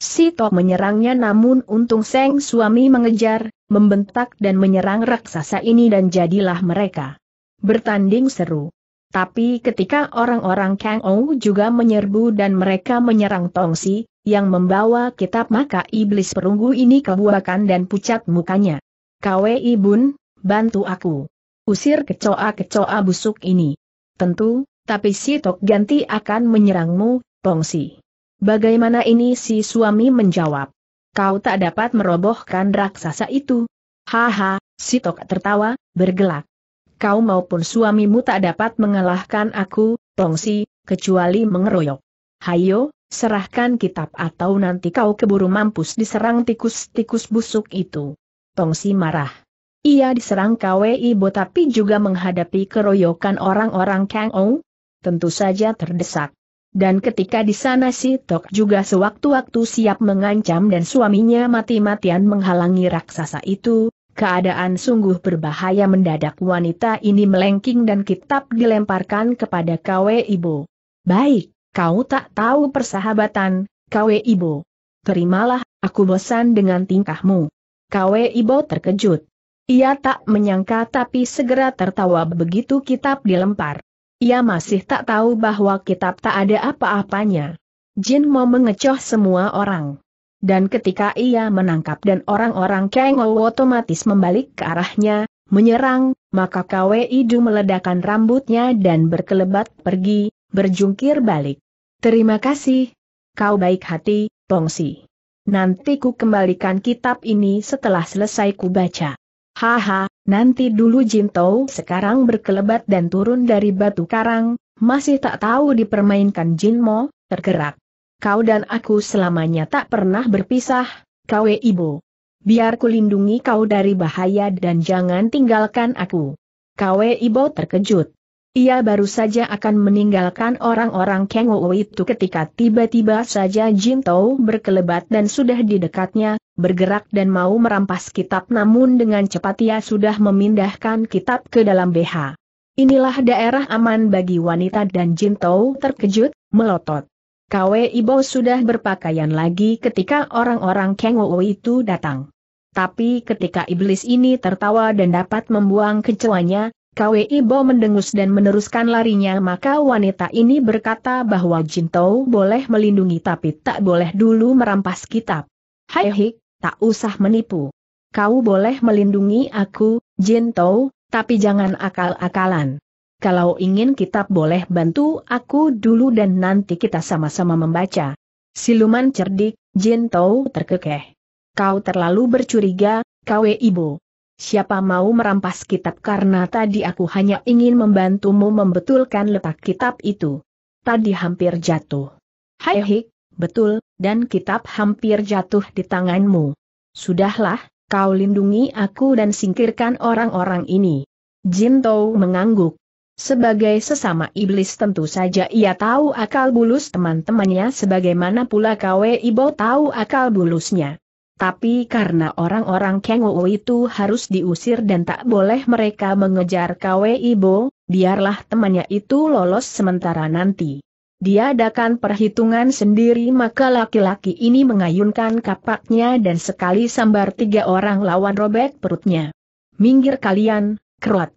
Si Tok menyerangnya namun untung Seng suami mengejar, membentak dan menyerang raksasa ini dan jadilah mereka. Bertanding seru. Tapi ketika orang-orang Kang Ou juga menyerbu dan mereka menyerang Tong Si, yang membawa kitab maka iblis perunggu ini kebuakan dan pucat mukanya. Kwei Bun, bantu aku. Usir kecoa-kecoa busuk ini. Tentu, tapi si Tok Ganti akan menyerangmu, Tong Si. Bagaimana ini si suami menjawab? Kau tak dapat merobohkan raksasa itu. Haha, si Tok tertawa, bergelak kau maupun suamimu tak dapat mengalahkan aku, Tongsi, kecuali mengeroyok. Hayo, serahkan kitab atau nanti kau keburu mampus diserang tikus-tikus busuk itu. Tongsi marah. Ia diserang KWI Bo tapi juga menghadapi keroyokan orang-orang Kang Ong? Tentu saja terdesak. Dan ketika di sana si Tok juga sewaktu-waktu siap mengancam dan suaminya mati-matian menghalangi raksasa itu, Keadaan sungguh berbahaya mendadak wanita ini melengking dan kitab dilemparkan kepada Kwe ibu. Baik, kau tak tahu persahabatan, Kwe ibu. Terimalah, aku bosan dengan tingkahmu. Kwe ibu terkejut. Ia tak menyangka tapi segera tertawa begitu kitab dilempar. Ia masih tak tahu bahwa kitab tak ada apa-apanya. Jin mau mengecoh semua orang dan ketika ia menangkap dan orang-orang Kang Ou otomatis membalik ke arahnya, menyerang, maka Kwe Idu meledakan rambutnya dan berkelebat pergi, berjungkir balik. Terima kasih. Kau baik hati, Pongsi. Nanti ku kembalikan kitab ini setelah selesai ku baca. Haha, nanti dulu jin Jintou sekarang berkelebat dan turun dari batu karang, masih tak tahu dipermainkan Jinmo, tergerak. Kau dan aku selamanya tak pernah berpisah, Kawe Ibu. Biar ku lindungi kau dari bahaya dan jangan tinggalkan aku. Kawe ibu terkejut. Ia baru saja akan meninggalkan orang-orang Kengo itu ketika tiba-tiba saja Jin Tao berkelebat dan sudah di dekatnya, bergerak dan mau merampas kitab namun dengan cepat ia sudah memindahkan kitab ke dalam BH. Inilah daerah aman bagi wanita dan Jin Tao terkejut, melotot. Kwe Ibo sudah berpakaian lagi ketika orang-orang Kengowo itu datang. Tapi ketika iblis ini tertawa dan dapat membuang kecewanya, Kwe Ibo mendengus dan meneruskan larinya maka wanita ini berkata bahwa Jintou boleh melindungi tapi tak boleh dulu merampas kitab. Hai hik, tak usah menipu. Kau boleh melindungi aku, Jintou, tapi jangan akal-akalan. Kalau ingin kitab boleh bantu aku dulu dan nanti kita sama-sama membaca. Siluman cerdik, Jin Tau terkekeh. Kau terlalu bercuriga, KW Ibu. Siapa mau merampas kitab karena tadi aku hanya ingin membantumu membetulkan letak kitab itu. Tadi hampir jatuh. Hai Hik, betul, dan kitab hampir jatuh di tanganmu. Sudahlah, kau lindungi aku dan singkirkan orang-orang ini. Jin Tau mengangguk. Sebagai sesama iblis tentu saja ia tahu akal bulus teman-temannya sebagaimana pula Kwe Ibo tahu akal bulusnya. Tapi karena orang-orang Kengo itu harus diusir dan tak boleh mereka mengejar Kwe Ibo, biarlah temannya itu lolos sementara nanti. Diadakan perhitungan sendiri maka laki-laki ini mengayunkan kapaknya dan sekali sambar tiga orang lawan robek perutnya. Minggir kalian, kerot.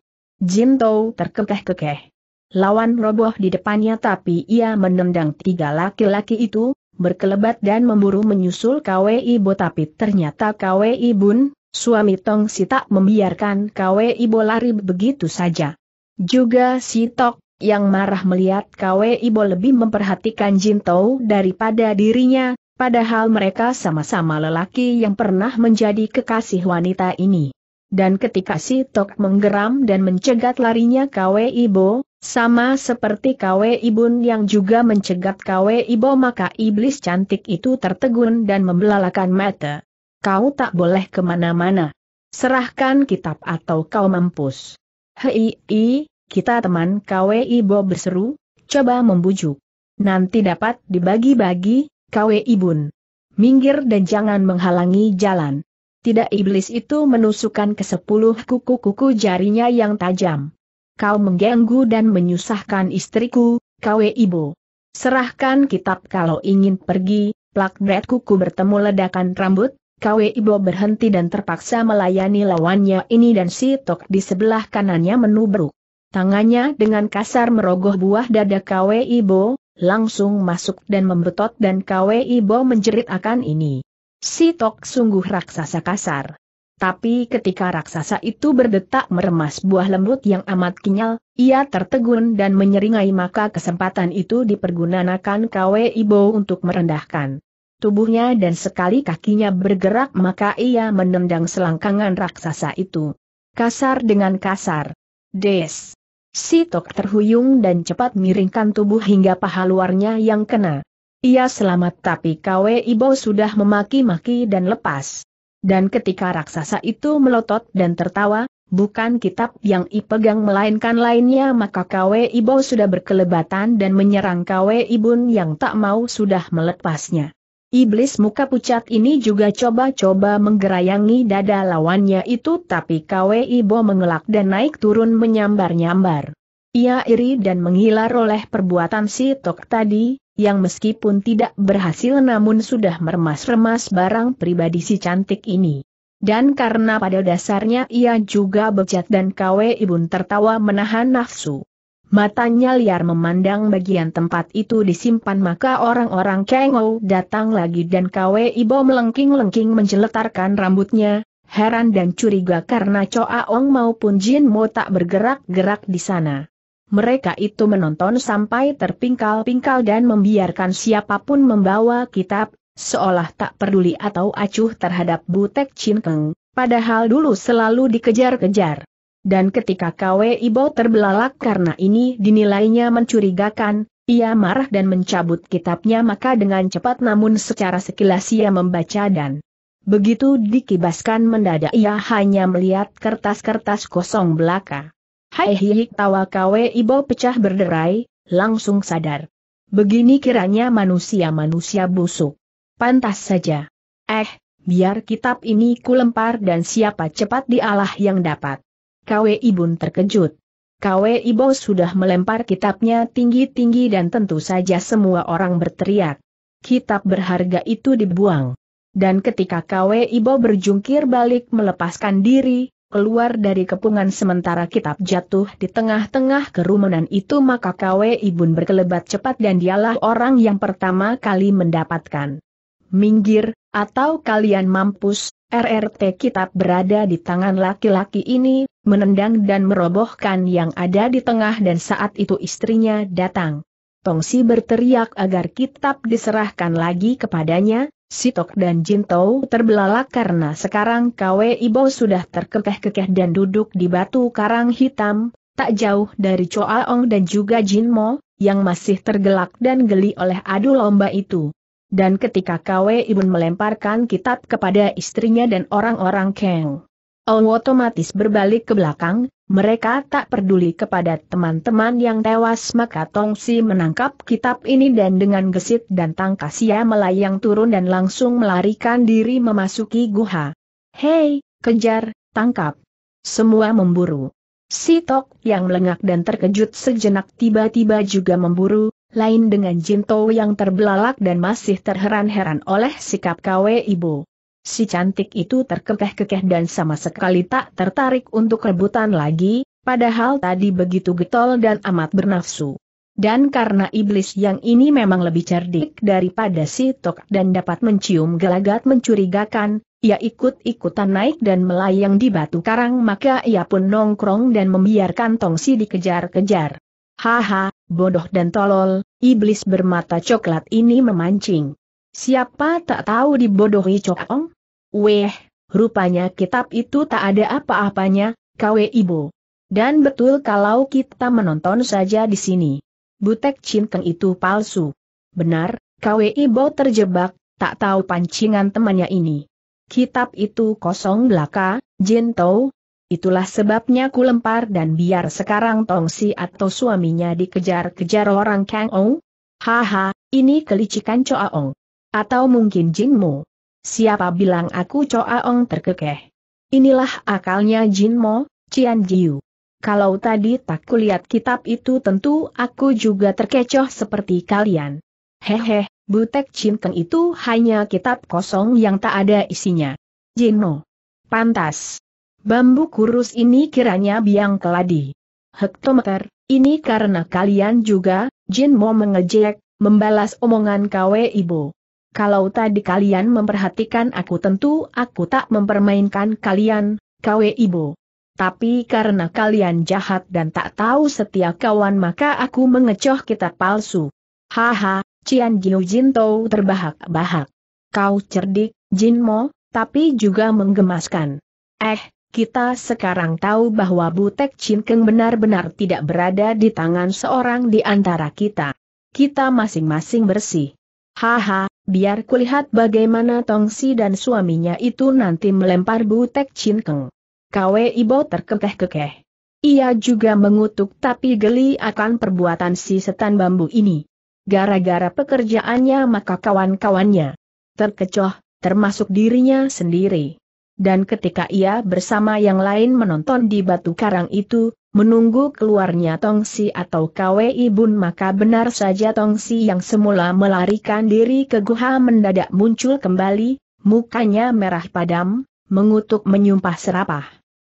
Jin Tou terkekeh-kekeh. Lawan roboh di depannya tapi ia menendang tiga laki-laki itu, berkelebat dan memburu menyusul KWI Bo tapi ternyata KWI Bun, suami Tong Si tak membiarkan KWI Bo lari begitu saja. Juga si Tok, yang marah melihat KWI Bo lebih memperhatikan Jin Tou daripada dirinya, padahal mereka sama-sama lelaki yang pernah menjadi kekasih wanita ini dan ketika si Tok menggeram dan mencegat larinya Kwe Ibo, sama seperti Kwe Ibun yang juga mencegat Kwe Ibo maka iblis cantik itu tertegun dan membelalakan mata. Kau tak boleh kemana-mana. Serahkan kitab atau kau mampus. Hei, i, kita teman Kwe Ibo berseru, coba membujuk. Nanti dapat dibagi-bagi, Kwe Ibun. Minggir dan jangan menghalangi jalan tidak iblis itu menusukkan ke sepuluh kuku-kuku jarinya yang tajam. Kau mengganggu dan menyusahkan istriku, kawe Ibu. Serahkan kitab kalau ingin pergi, plak bret kuku bertemu ledakan rambut, kawe ibu berhenti dan terpaksa melayani lawannya ini dan si Tok di sebelah kanannya menubruk. Tangannya dengan kasar merogoh buah dada kawe ibu. langsung masuk dan membetot dan kawe ibu menjerit akan ini si Tok sungguh raksasa kasar. Tapi ketika raksasa itu berdetak meremas buah lembut yang amat kenyal, ia tertegun dan menyeringai maka kesempatan itu dipergunakan Kwe Ibo untuk merendahkan tubuhnya dan sekali kakinya bergerak maka ia menendang selangkangan raksasa itu. Kasar dengan kasar. Des. Si Tok terhuyung dan cepat miringkan tubuh hingga paha luarnya yang kena. Ia selamat tapi Kwe Ibo sudah memaki-maki dan lepas. Dan ketika raksasa itu melotot dan tertawa, bukan kitab yang pegang melainkan lainnya maka Kwe Ibo sudah berkelebatan dan menyerang Kwe Ibun yang tak mau sudah melepasnya. Iblis muka pucat ini juga coba-coba menggerayangi dada lawannya itu tapi Kwe Ibo mengelak dan naik turun menyambar-nyambar. Ia iri dan menghilar oleh perbuatan si Tok tadi, yang meskipun tidak berhasil namun sudah meremas-remas barang pribadi si cantik ini. Dan karena pada dasarnya ia juga bejat dan kawe ibun tertawa menahan nafsu. Matanya liar memandang bagian tempat itu disimpan maka orang-orang Kengou datang lagi dan KW Ibo melengking-lengking menjeletarkan rambutnya, heran dan curiga karena coa Ong maupun Jin Mo tak bergerak-gerak di sana mereka itu menonton sampai terpingkal-pingkal dan membiarkan siapapun membawa kitab, seolah tak peduli atau acuh terhadap Butek Cinkeng, padahal dulu selalu dikejar-kejar. Dan ketika kwe Ibo terbelalak karena ini dinilainya mencurigakan, ia marah dan mencabut kitabnya maka dengan cepat namun secara sekilas ia membaca dan begitu dikibaskan mendadak ia hanya melihat kertas-kertas kosong belaka. Hai hi tawa kawe ibo pecah berderai, langsung sadar. Begini kiranya manusia-manusia busuk. Pantas saja. Eh, biar kitab ini kulempar dan siapa cepat dialah yang dapat. Kawe ibun terkejut. Kawe ibo sudah melempar kitabnya tinggi-tinggi dan tentu saja semua orang berteriak. Kitab berharga itu dibuang. Dan ketika Kawe Ibo berjungkir balik melepaskan diri, keluar dari kepungan sementara kitab jatuh di tengah-tengah kerumunan itu maka Kwe Ibun berkelebat cepat dan dialah orang yang pertama kali mendapatkan. Minggir, atau kalian mampus, RRT kitab berada di tangan laki-laki ini, menendang dan merobohkan yang ada di tengah dan saat itu istrinya datang. Tongsi berteriak agar kitab diserahkan lagi kepadanya, Sitok dan Jintou terbelalak karena sekarang Kwe Ibo sudah terkekeh-kekeh dan duduk di batu karang hitam, tak jauh dari Ong dan juga Jin Mo, yang masih tergelak dan geli oleh adu lomba itu. Dan ketika Kwe Ibo melemparkan kitab kepada istrinya dan orang-orang Kang, Ong otomatis berbalik ke belakang, mereka tak peduli kepada teman-teman yang tewas maka Tongsi menangkap kitab ini dan dengan gesit dan tangkas ia melayang turun dan langsung melarikan diri memasuki guha. Hei, kejar, tangkap. Semua memburu. Si Tok yang melengak dan terkejut sejenak tiba-tiba juga memburu, lain dengan Jinto yang terbelalak dan masih terheran-heran oleh sikap KW Ibu. Si cantik itu terkekeh-kekeh dan sama sekali tak tertarik untuk rebutan lagi, padahal tadi begitu getol dan amat bernafsu. Dan karena iblis yang ini memang lebih cerdik daripada si Tok dan dapat mencium gelagat mencurigakan, ia ikut-ikutan naik dan melayang di batu karang maka ia pun nongkrong dan membiarkan Tongsi dikejar-kejar. Haha, bodoh dan tolol, iblis bermata coklat ini memancing. Siapa tak tahu dibodohi Cokong? Weh, rupanya kitab itu tak ada apa-apanya, kawe ibu. Dan betul kalau kita menonton saja di sini. Butek Cinkeng itu palsu. Benar, kawe ibu terjebak, tak tahu pancingan temannya ini. Kitab itu kosong belaka, Jintou. Itulah sebabnya ku lempar dan biar sekarang Tongsi atau suaminya dikejar-kejar orang Kang ong. Haha, ini kelicikan Coa Ong. Atau mungkin Jinmo? Siapa bilang aku Coaong terkekeh? Inilah akalnya Jinmo, Cian Jiu. Kalau tadi tak kulihat kitab itu tentu aku juga terkecoh seperti kalian. Hehe, butek cinkeng itu hanya kitab kosong yang tak ada isinya. Jinmo. Pantas. Bambu kurus ini kiranya biang keladi. Hektometer, ini karena kalian juga, Jinmo mengejek, membalas omongan kawe Ibu. Kalau tadi kalian memperhatikan aku tentu aku tak mempermainkan kalian, KW Ibu. Tapi karena kalian jahat dan tak tahu setia kawan maka aku mengecoh kita palsu. Haha, Cian Jiu Jinto terbahak-bahak. Kau cerdik, Jinmo, tapi juga menggemaskan. Eh, kita sekarang tahu bahwa Butek Cinkeng benar-benar tidak berada di tangan seorang di antara kita. Kita masing-masing bersih. Haha, biar kulihat bagaimana Tongsi dan suaminya itu nanti melempar butek cinkeng. Kwe Ibo terkekeh-kekeh. Ia juga mengutuk tapi geli akan perbuatan si setan bambu ini. Gara-gara pekerjaannya maka kawan-kawannya terkecoh, termasuk dirinya sendiri dan ketika ia bersama yang lain menonton di batu karang itu, menunggu keluarnya Tongsi atau Kwei Bun maka benar saja Tongsi yang semula melarikan diri ke guha mendadak muncul kembali, mukanya merah padam, mengutuk menyumpah serapah.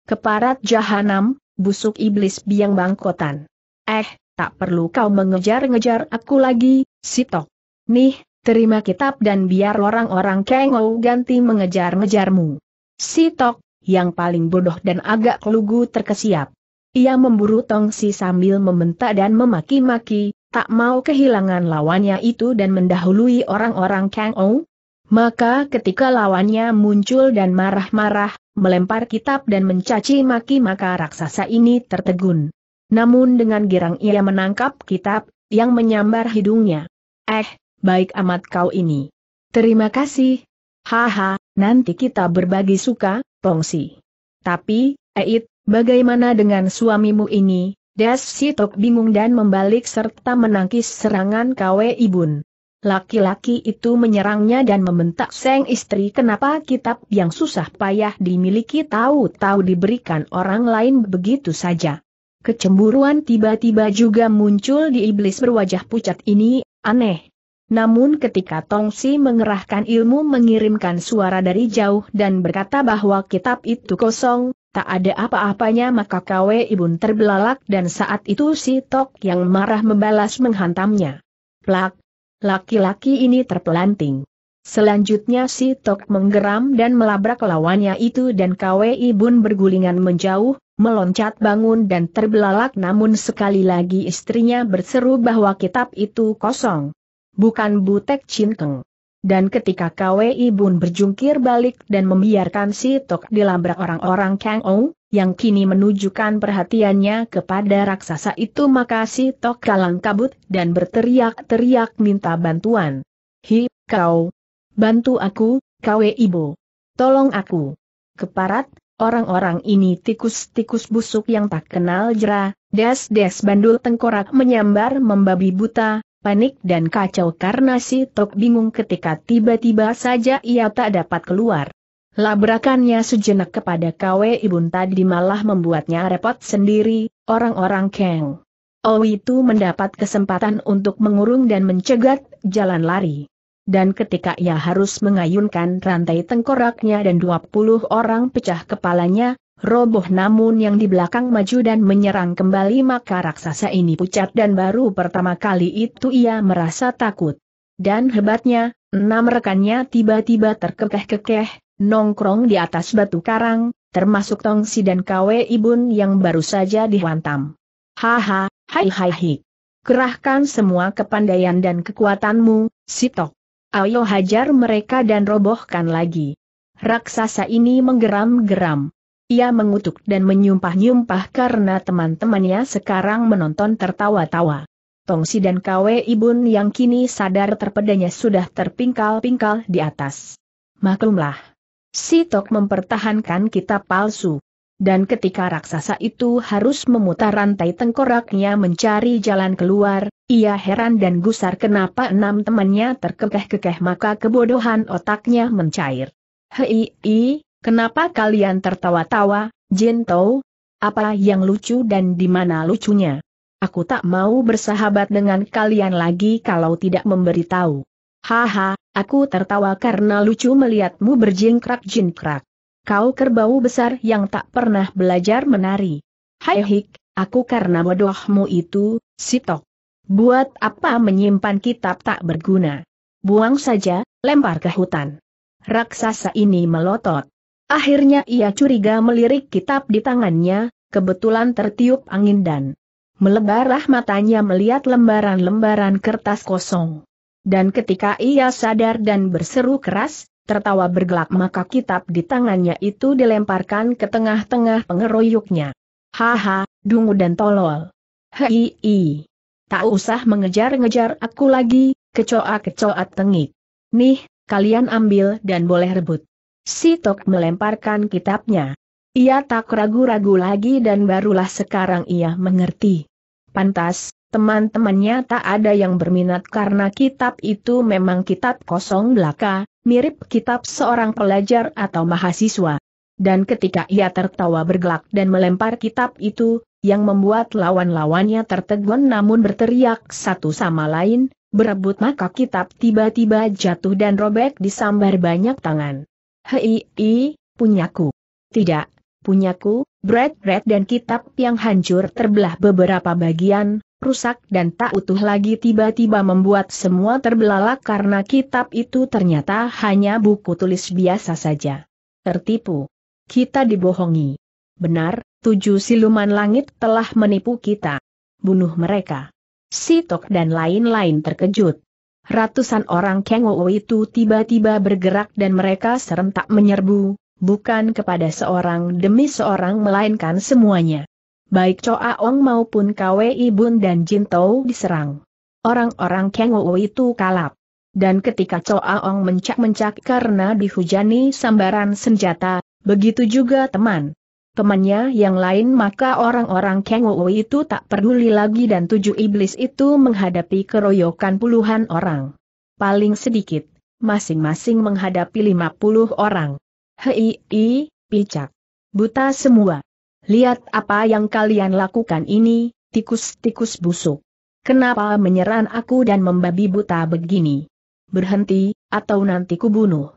Keparat jahanam, busuk iblis biang bangkotan. Eh, tak perlu kau mengejar-ngejar aku lagi, Sitok. Nih, terima kitab dan biar orang-orang kengau ganti mengejar-ngejarmu. Si Tok, yang paling bodoh dan agak kelugu terkesiap. Ia memburu Tong Si sambil membentak dan memaki-maki, tak mau kehilangan lawannya itu dan mendahului orang-orang Kang Ou. Maka ketika lawannya muncul dan marah-marah, melempar kitab dan mencaci maki maka raksasa ini tertegun. Namun dengan girang ia menangkap kitab, yang menyambar hidungnya. Eh, baik amat kau ini. Terima kasih. Haha, nanti kita berbagi suka, Pongsi. Tapi, Eit, bagaimana dengan suamimu ini? Das Sitok bingung dan membalik serta menangkis serangan Kwe Ibun. Laki-laki itu menyerangnya dan membentak sang istri kenapa kitab yang susah payah dimiliki tahu-tahu diberikan orang lain begitu saja. Kecemburuan tiba-tiba juga muncul di iblis berwajah pucat ini, aneh, namun ketika Tongsi mengerahkan ilmu mengirimkan suara dari jauh dan berkata bahwa kitab itu kosong, tak ada apa-apanya maka Kwe Ibun terbelalak dan saat itu si Tok yang marah membalas menghantamnya. Plak! Laki-laki ini terpelanting. Selanjutnya si Tok menggeram dan melabrak lawannya itu dan Kwe Ibun bergulingan menjauh, meloncat bangun dan terbelalak namun sekali lagi istrinya berseru bahwa kitab itu kosong bukan Butek Cinkeng. Dan ketika KWI Bun berjungkir balik dan membiarkan si Tok dilabrak orang-orang Kang Ong, yang kini menunjukkan perhatiannya kepada raksasa itu maka si Tok kalang kabut dan berteriak-teriak minta bantuan. Hi, kau! Bantu aku, KWI Ibu! Tolong aku! Keparat, orang-orang ini tikus-tikus busuk yang tak kenal jera, des-des bandul tengkorak menyambar membabi buta, panik dan kacau karena si Tok bingung ketika tiba-tiba saja ia tak dapat keluar. Labrakannya sejenak kepada KW Ibun tadi malah membuatnya repot sendiri, orang-orang Kang. Oh itu mendapat kesempatan untuk mengurung dan mencegat jalan lari. Dan ketika ia harus mengayunkan rantai tengkoraknya dan 20 orang pecah kepalanya, roboh namun yang di belakang maju dan menyerang kembali maka raksasa ini pucat dan baru pertama kali itu ia merasa takut. Dan hebatnya, enam rekannya tiba-tiba terkekeh-kekeh, nongkrong di atas batu karang, termasuk Tongsi dan Kwe Ibun yang baru saja dihantam. Haha, hai hai hai. Kerahkan semua kepandaian dan kekuatanmu, Sitok. Ayo hajar mereka dan robohkan lagi. Raksasa ini menggeram-geram. Ia mengutuk dan menyumpah-nyumpah karena teman-temannya sekarang menonton tertawa-tawa. Tongsi dan Kwe Ibun yang kini sadar terpedanya sudah terpingkal-pingkal di atas. Maklumlah. Si Tok mempertahankan kitab palsu. Dan ketika raksasa itu harus memutar rantai tengkoraknya mencari jalan keluar, ia heran dan gusar kenapa enam temannya terkekeh-kekeh maka kebodohan otaknya mencair. Hei, Kenapa kalian tertawa-tawa, Jintou? Apa yang lucu dan di mana lucunya? Aku tak mau bersahabat dengan kalian lagi kalau tidak memberitahu. Haha, aku tertawa karena lucu melihatmu berjingkrak-jingkrak. Kau kerbau besar yang tak pernah belajar menari. Hai hik, aku karena bodohmu itu, sitok. Buat apa menyimpan kitab tak berguna? Buang saja, lempar ke hutan. Raksasa ini melotot. Akhirnya ia curiga melirik kitab di tangannya, kebetulan tertiup angin dan melebarah matanya melihat lembaran-lembaran kertas kosong. Dan ketika ia sadar dan berseru keras, tertawa bergelak maka kitab di tangannya itu dilemparkan ke tengah-tengah pengeroyoknya. Haha, dungu dan tolol. Hei, hei. tak usah mengejar-ngejar aku lagi, kecoa-kecoa tengik. Nih, kalian ambil dan boleh rebut. Si Tok melemparkan kitabnya. Ia tak ragu-ragu lagi dan barulah sekarang ia mengerti. Pantas, teman-temannya tak ada yang berminat karena kitab itu memang kitab kosong belaka, mirip kitab seorang pelajar atau mahasiswa. Dan ketika ia tertawa bergelak dan melempar kitab itu, yang membuat lawan-lawannya tertegun namun berteriak satu sama lain, berebut maka kitab tiba-tiba jatuh dan robek disambar banyak tangan. Hei, punyaku. Tidak, punyaku, bread-bread dan kitab yang hancur terbelah beberapa bagian, rusak dan tak utuh lagi tiba-tiba membuat semua terbelalak karena kitab itu ternyata hanya buku tulis biasa saja. Tertipu. Kita dibohongi. Benar, tujuh siluman langit telah menipu kita. Bunuh mereka. Sitok dan lain-lain terkejut ratusan orang Kengowo itu tiba-tiba bergerak dan mereka serentak menyerbu, bukan kepada seorang demi seorang melainkan semuanya. Baik Choa Ong maupun KWI Bun dan Jin Jintou diserang. Orang-orang Kengowo itu kalap. Dan ketika Choa Ong mencak-mencak karena dihujani sambaran senjata, begitu juga teman, temannya yang lain maka orang-orang Kang Wu itu tak peduli lagi dan tujuh iblis itu menghadapi keroyokan puluhan orang. Paling sedikit, masing-masing menghadapi lima puluh orang. Hei, i, picak. Buta semua. Lihat apa yang kalian lakukan ini, tikus-tikus busuk. Kenapa menyerang aku dan membabi buta begini? Berhenti, atau nanti kubunuh.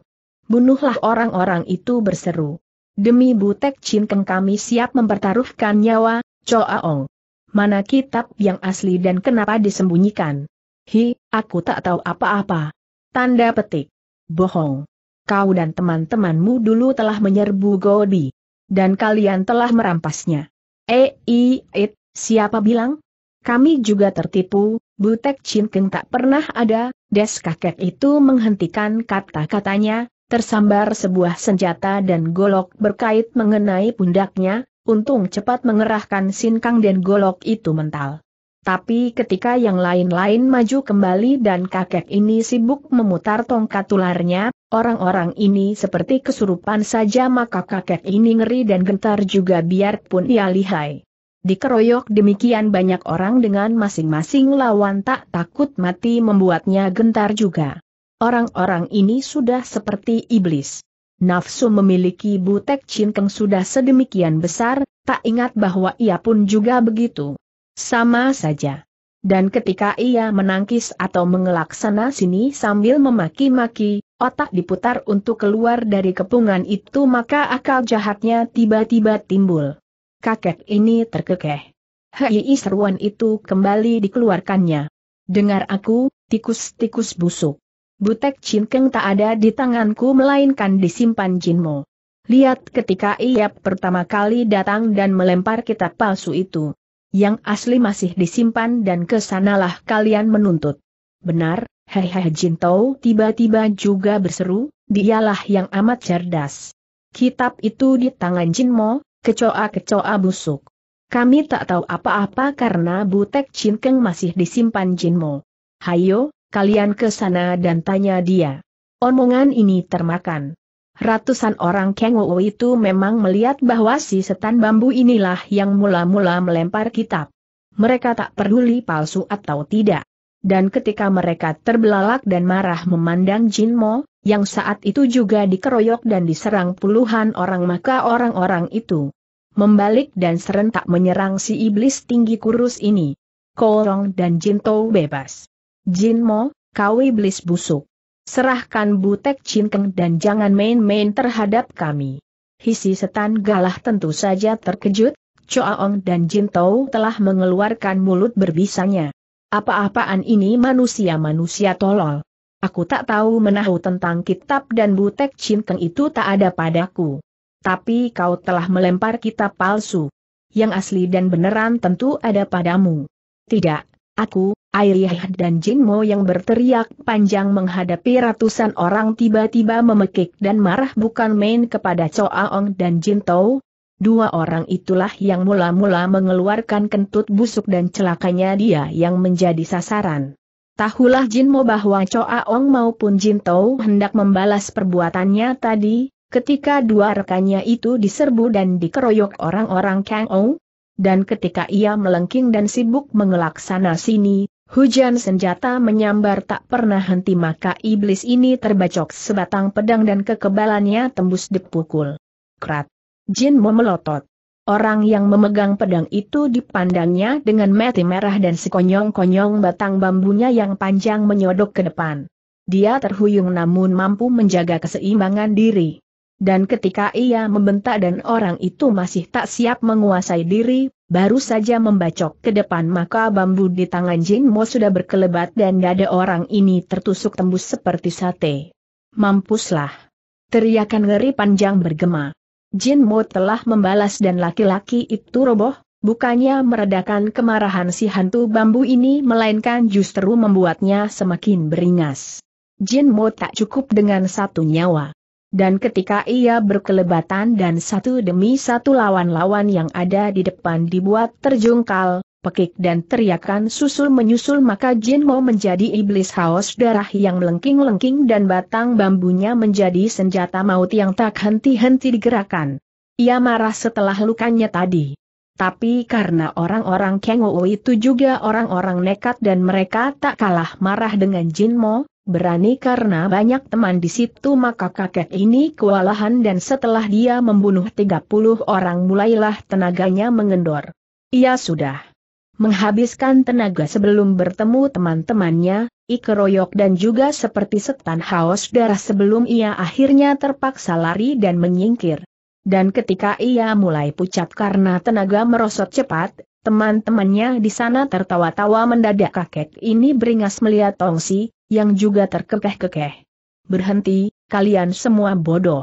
Bunuhlah orang-orang itu berseru. Demi Butek Cinkeng kami siap mempertaruhkan nyawa, Coaong. Mana kitab yang asli dan kenapa disembunyikan? Hi, aku tak tahu apa-apa. Tanda petik. Bohong. Kau dan teman-temanmu dulu telah menyerbu Gobi. Dan kalian telah merampasnya. Ei, eh, it, siapa bilang? Kami juga tertipu, Butek Cinkeng tak pernah ada, des kakek itu menghentikan kata-katanya, tersambar sebuah senjata dan golok berkait mengenai pundaknya, untung cepat mengerahkan sinkang dan golok itu mental. Tapi ketika yang lain-lain maju kembali dan kakek ini sibuk memutar tongkat tularnya, orang-orang ini seperti kesurupan saja maka kakek ini ngeri dan gentar juga biarpun ia lihai. Dikeroyok demikian banyak orang dengan masing-masing lawan tak takut mati membuatnya gentar juga. Orang-orang ini sudah seperti iblis. Nafsu memiliki Butek Cinkeng sudah sedemikian besar, tak ingat bahwa ia pun juga begitu. Sama saja. Dan ketika ia menangkis atau mengelak sana sini sambil memaki-maki, otak diputar untuk keluar dari kepungan itu maka akal jahatnya tiba-tiba timbul. Kakek ini terkekeh. Hei seruan itu kembali dikeluarkannya. Dengar aku, tikus-tikus busuk butek cinkeng tak ada di tanganku melainkan disimpan Jinmo. Lihat ketika ia pertama kali datang dan melempar kitab palsu itu. Yang asli masih disimpan dan kesanalah kalian menuntut. Benar, Jin Tou, tiba-tiba juga berseru, dialah yang amat cerdas. Kitab itu di tangan Jinmo, kecoa-kecoa busuk. Kami tak tahu apa-apa karena Butek Cinkeng masih disimpan Jinmo. Hayo, kalian ke sana dan tanya dia. Omongan ini termakan. Ratusan orang Kengowo itu memang melihat bahwa si setan bambu inilah yang mula-mula melempar kitab. Mereka tak peduli palsu atau tidak. Dan ketika mereka terbelalak dan marah memandang jin mo yang saat itu juga dikeroyok dan diserang puluhan orang maka orang-orang itu membalik dan serentak menyerang si iblis tinggi kurus ini. Korong dan jin Tou bebas. Jin Mo, kau iblis busuk. Serahkan Butek Cinkeng dan jangan main-main terhadap kami. Hisi setan galah tentu saja terkejut, Choaong dan Jin Tou telah mengeluarkan mulut berbisanya. Apa-apaan ini manusia-manusia tolol. Aku tak tahu menahu tentang kitab dan Butek Cinkeng itu tak ada padaku. Tapi kau telah melempar kitab palsu. Yang asli dan beneran tentu ada padamu. Tidak, Aku, Airiah dan Jinmo yang berteriak panjang menghadapi ratusan orang tiba-tiba memekik dan marah bukan main kepada Coaong dan Jinto. Dua orang itulah yang mula-mula mengeluarkan kentut busuk dan celakanya dia yang menjadi sasaran. Tahulah Jinmo bahwa Coaong maupun Jinto hendak membalas perbuatannya tadi, ketika dua rekannya itu diserbu dan dikeroyok orang-orang Kang Ong, dan ketika ia melengking dan sibuk mengelak sana sini, hujan senjata menyambar tak pernah henti maka iblis ini terbacok sebatang pedang dan kekebalannya tembus dipukul. Krat. Jin memelotot. Orang yang memegang pedang itu dipandangnya dengan mati merah dan sekonyong-konyong batang bambunya yang panjang menyodok ke depan. Dia terhuyung namun mampu menjaga keseimbangan diri. Dan ketika ia membentak dan orang itu masih tak siap menguasai diri, baru saja membacok ke depan maka bambu di tangan Jin Mo sudah berkelebat dan dada orang ini tertusuk tembus seperti sate. Mampuslah! Teriakan ngeri panjang bergema. Jin Mo telah membalas dan laki-laki itu roboh, bukannya meredakan kemarahan si hantu bambu ini melainkan justru membuatnya semakin beringas. Jin Mo tak cukup dengan satu nyawa. Dan ketika ia berkelebatan dan satu demi satu lawan-lawan yang ada di depan dibuat terjungkal, pekik dan teriakan susul menyusul maka Jin Mo menjadi iblis haus darah yang melengking-lengking dan batang bambunya menjadi senjata maut yang tak henti-henti digerakkan. Ia marah setelah lukanya tadi. Tapi karena orang-orang Kengou itu juga orang-orang nekat dan mereka tak kalah marah dengan Jin Mo. Berani karena banyak teman di situ maka kakek ini kewalahan dan setelah dia membunuh 30 orang mulailah tenaganya mengendor. Ia sudah menghabiskan tenaga sebelum bertemu teman-temannya, Ikeroyok dan juga seperti setan haus darah sebelum ia akhirnya terpaksa lari dan menyingkir. Dan ketika ia mulai pucat karena tenaga merosot cepat, Teman-temannya di sana tertawa-tawa mendadak kakek ini beringas melihat Tongsi, yang juga terkekeh-kekeh. Berhenti, kalian semua bodoh.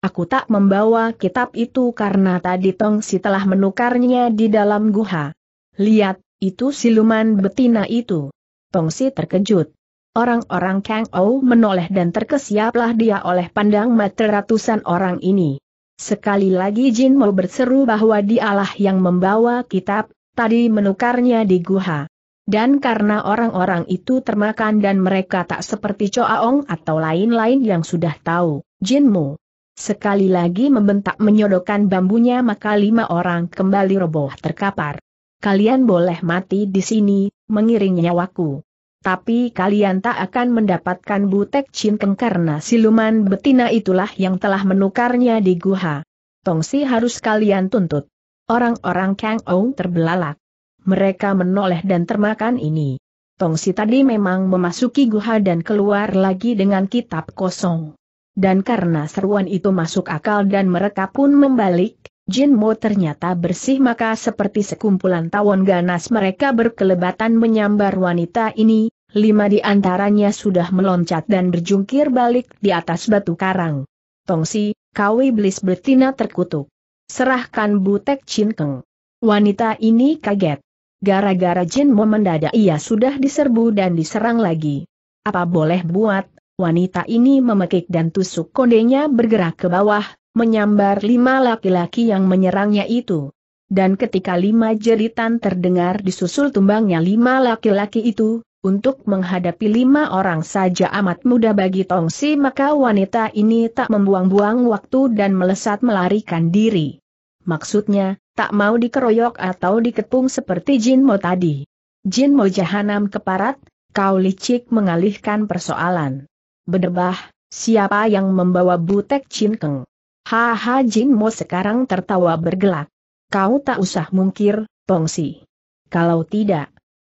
Aku tak membawa kitab itu karena tadi Tongsi telah menukarnya di dalam guha. Lihat, itu siluman betina itu. Tongsi terkejut. Orang-orang Kang Ou menoleh dan terkesiaplah dia oleh pandang mata ratusan orang ini. Sekali lagi Jin mau berseru bahwa dialah yang membawa kitab, tadi menukarnya di guha. Dan karena orang-orang itu termakan dan mereka tak seperti Coaong atau lain-lain yang sudah tahu, Jin Jinmu sekali lagi membentak menyodokkan bambunya maka lima orang kembali roboh terkapar. Kalian boleh mati di sini, mengiring nyawaku tapi kalian tak akan mendapatkan butek cinkeng karena siluman betina itulah yang telah menukarnya di guha. Tongsi harus kalian tuntut. Orang-orang Kang Ou terbelalak. Mereka menoleh dan termakan ini. Tongsi tadi memang memasuki guha dan keluar lagi dengan kitab kosong. Dan karena seruan itu masuk akal dan mereka pun membalik, Jin Mo ternyata bersih maka seperti sekumpulan tawon ganas mereka berkelebatan menyambar wanita ini, lima di antaranya sudah meloncat dan berjungkir balik di atas batu karang. Tongsi, kau iblis betina terkutuk. Serahkan Butek Cinkeng. Wanita ini kaget. Gara-gara Jin Mo mendadak ia sudah diserbu dan diserang lagi. Apa boleh buat, wanita ini memekik dan tusuk kondenya bergerak ke bawah, menyambar lima laki-laki yang menyerangnya itu. Dan ketika lima jeritan terdengar disusul tumbangnya lima laki-laki itu, untuk menghadapi lima orang saja amat mudah bagi Tongsi maka wanita ini tak membuang-buang waktu dan melesat melarikan diri. Maksudnya, tak mau dikeroyok atau dikepung seperti Jin Mo tadi. Jin Mo jahanam keparat, kau licik mengalihkan persoalan. Bedebah, siapa yang membawa butek Keng? Haha Jin Mo sekarang tertawa bergelak. Kau tak usah mungkir, Tongsi. Kalau tidak,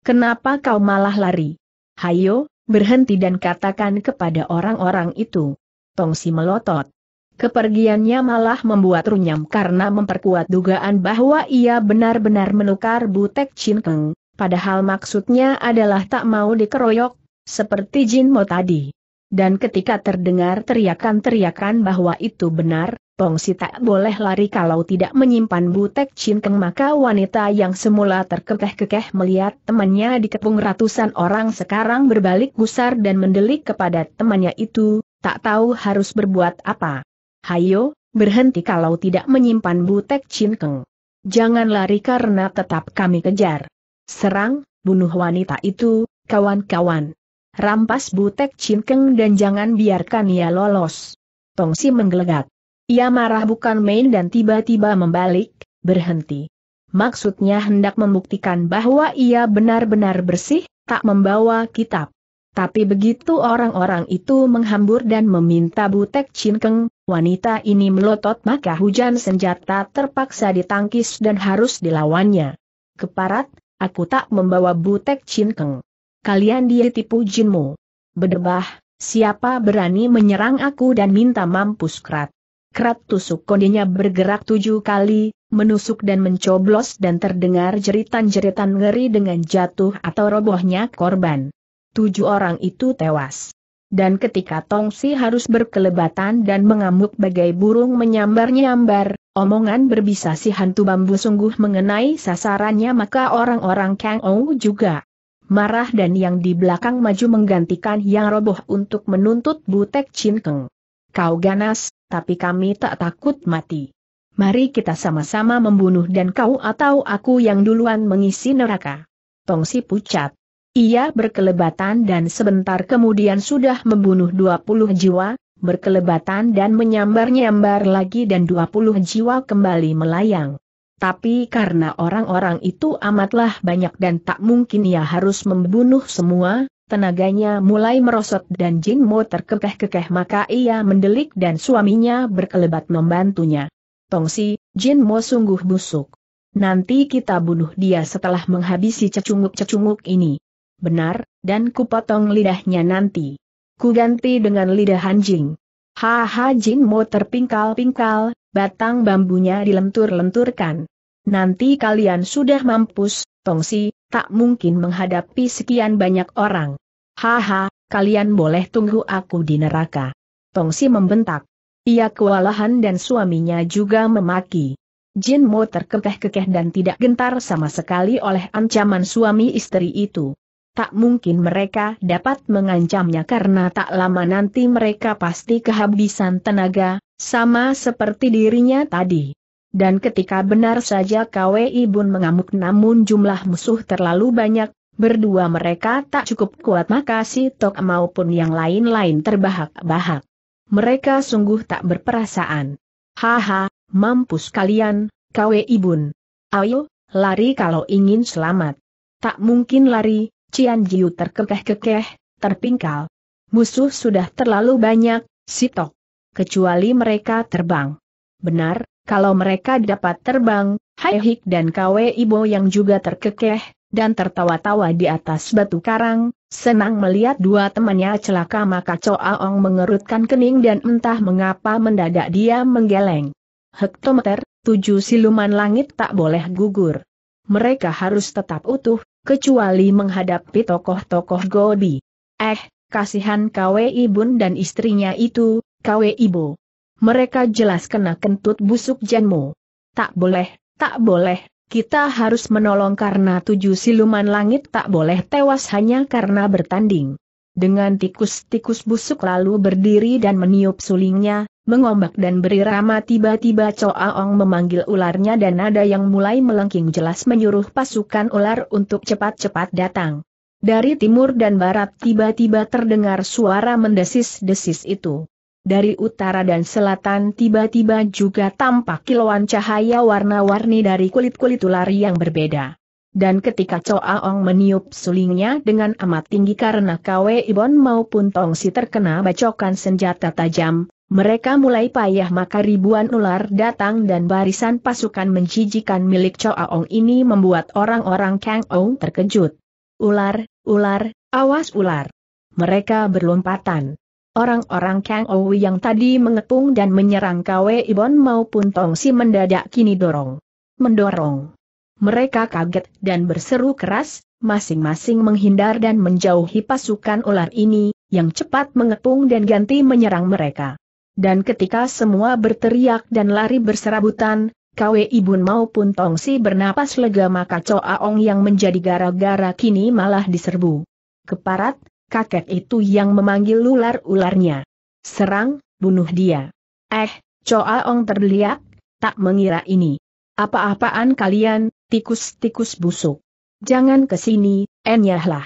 Kenapa kau malah lari? Hayo, berhenti dan katakan kepada orang-orang itu. Tongsi melotot. Kepergiannya malah membuat runyam karena memperkuat dugaan bahwa ia benar-benar menukar Butek Cinkeng, padahal maksudnya adalah tak mau dikeroyok, seperti Jin Mo tadi. Dan ketika terdengar teriakan-teriakan bahwa itu benar, Pongsi tak boleh lari kalau tidak menyimpan butek cinkeng maka wanita yang semula terkekeh-kekeh melihat temannya dikepung ratusan orang sekarang berbalik gusar dan mendelik kepada temannya itu, tak tahu harus berbuat apa. Hayo, berhenti kalau tidak menyimpan butek cinkeng. Jangan lari karena tetap kami kejar. Serang, bunuh wanita itu, kawan-kawan. Rampas butek cinkeng dan jangan biarkan ia lolos. Tongsi menggelegak. Ia marah bukan main dan tiba-tiba membalik, berhenti. Maksudnya hendak membuktikan bahwa ia benar-benar bersih, tak membawa kitab. Tapi begitu orang-orang itu menghambur dan meminta Butek Cinkeng, wanita ini melotot maka hujan senjata terpaksa ditangkis dan harus dilawannya. Keparat, aku tak membawa Butek Cinkeng. Kalian ditipu jinmu. Bedebah, siapa berani menyerang aku dan minta mampus krat? Kerat tusuk kondinya bergerak tujuh kali, menusuk dan mencoblos dan terdengar jeritan-jeritan ngeri dengan jatuh atau robohnya korban. Tujuh orang itu tewas. Dan ketika Tongsi harus berkelebatan dan mengamuk bagai burung menyambar-nyambar, omongan berbisa si hantu bambu sungguh mengenai sasarannya maka orang-orang Kang Ou juga marah dan yang di belakang maju menggantikan yang roboh untuk menuntut Butek Chin Keng. Kau ganas, tapi kami tak takut mati. Mari kita sama-sama membunuh dan kau atau aku yang duluan mengisi neraka. Tongsi pucat. Ia berkelebatan dan sebentar kemudian sudah membunuh 20 jiwa, berkelebatan dan menyambar-nyambar lagi dan 20 jiwa kembali melayang. Tapi karena orang-orang itu amatlah banyak dan tak mungkin ia harus membunuh semua, tenaganya mulai merosot dan Jin Mo terkekeh-kekeh maka ia mendelik dan suaminya berkelebat membantunya. Tong Si, Jin Mo sungguh busuk. Nanti kita bunuh dia setelah menghabisi cecunguk-cecunguk ini. Benar, dan kupotong lidahnya nanti. Kuganti dengan lidah anjing. Haha Jin Mo terpingkal-pingkal, batang bambunya dilentur-lenturkan. Nanti kalian sudah mampus, Tong Si tak mungkin menghadapi sekian banyak orang. Haha, kalian boleh tunggu aku di neraka. Tongsi membentak. Ia kewalahan dan suaminya juga memaki. Jin Mo terkekeh-kekeh dan tidak gentar sama sekali oleh ancaman suami istri itu. Tak mungkin mereka dapat mengancamnya karena tak lama nanti mereka pasti kehabisan tenaga, sama seperti dirinya tadi. Dan ketika benar saja KWI Bun mengamuk namun jumlah musuh terlalu banyak, berdua mereka tak cukup kuat maka si Tok maupun yang lain-lain terbahak-bahak. Mereka sungguh tak berperasaan. Haha, mampus kalian, KWI Bun. Ayo, lari kalau ingin selamat. Tak mungkin lari, Cian Jiu terkekeh-kekeh, terpingkal. Musuh sudah terlalu banyak, si Tok. Kecuali mereka terbang. Benar, kalau mereka dapat terbang, Hai Hik dan Kwe Ibo yang juga terkekeh, dan tertawa-tawa di atas batu karang, senang melihat dua temannya celaka maka Ong mengerutkan kening dan entah mengapa mendadak dia menggeleng. Hektometer, tujuh siluman langit tak boleh gugur. Mereka harus tetap utuh, kecuali menghadapi tokoh-tokoh Gobi. Eh, kasihan Kwe Ibun dan istrinya itu, Kwe Ibo mereka jelas kena kentut busuk Janmu. Tak boleh, tak boleh, kita harus menolong karena tujuh siluman langit tak boleh tewas hanya karena bertanding. Dengan tikus-tikus busuk lalu berdiri dan meniup sulingnya, mengombak dan berirama tiba-tiba Coaong memanggil ularnya dan nada yang mulai melengking jelas menyuruh pasukan ular untuk cepat-cepat datang. Dari timur dan barat tiba-tiba terdengar suara mendesis-desis itu dari utara dan selatan tiba-tiba juga tampak kilauan cahaya warna-warni dari kulit-kulit ular yang berbeda. Dan ketika Coaong meniup sulingnya dengan amat tinggi karena Kwe Ibon maupun Tongsi terkena bacokan senjata tajam, mereka mulai payah maka ribuan ular datang dan barisan pasukan menjijikan milik Coaong ini membuat orang-orang Kang Ong terkejut. Ular, ular, awas ular. Mereka berlompatan. Orang-orang Kang Owi yang tadi mengepung dan menyerang Kwe Ibon maupun Tong Si mendadak kini dorong. Mendorong. Mereka kaget dan berseru keras, masing-masing menghindar dan menjauhi pasukan ular ini, yang cepat mengepung dan ganti menyerang mereka. Dan ketika semua berteriak dan lari berserabutan, Kwe Ibun maupun Tong Si bernapas lega maka Coaong yang menjadi gara-gara kini malah diserbu. Keparat, kakek itu yang memanggil ular-ularnya. Serang, bunuh dia. Eh, ong terliak, tak mengira ini. Apa-apaan kalian, tikus-tikus busuk. Jangan kesini, enyahlah.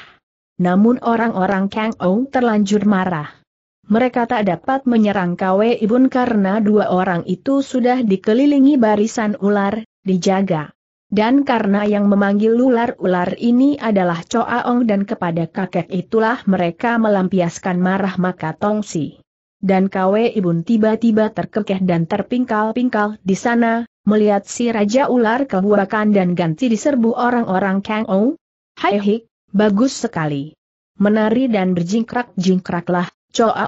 Namun orang-orang Kang Ong terlanjur marah. Mereka tak dapat menyerang Kwe Ibun karena dua orang itu sudah dikelilingi barisan ular, dijaga. Dan karena yang memanggil ular-ular ini adalah Ong dan kepada kakek itulah mereka melampiaskan marah maka Tongsi. Dan Kwe Ibun tiba-tiba terkekeh dan terpingkal-pingkal di sana, melihat si Raja Ular kebuakan dan ganti diserbu orang-orang Kang Ong. Hai hik, bagus sekali. Menari dan berjingkrak-jingkraklah,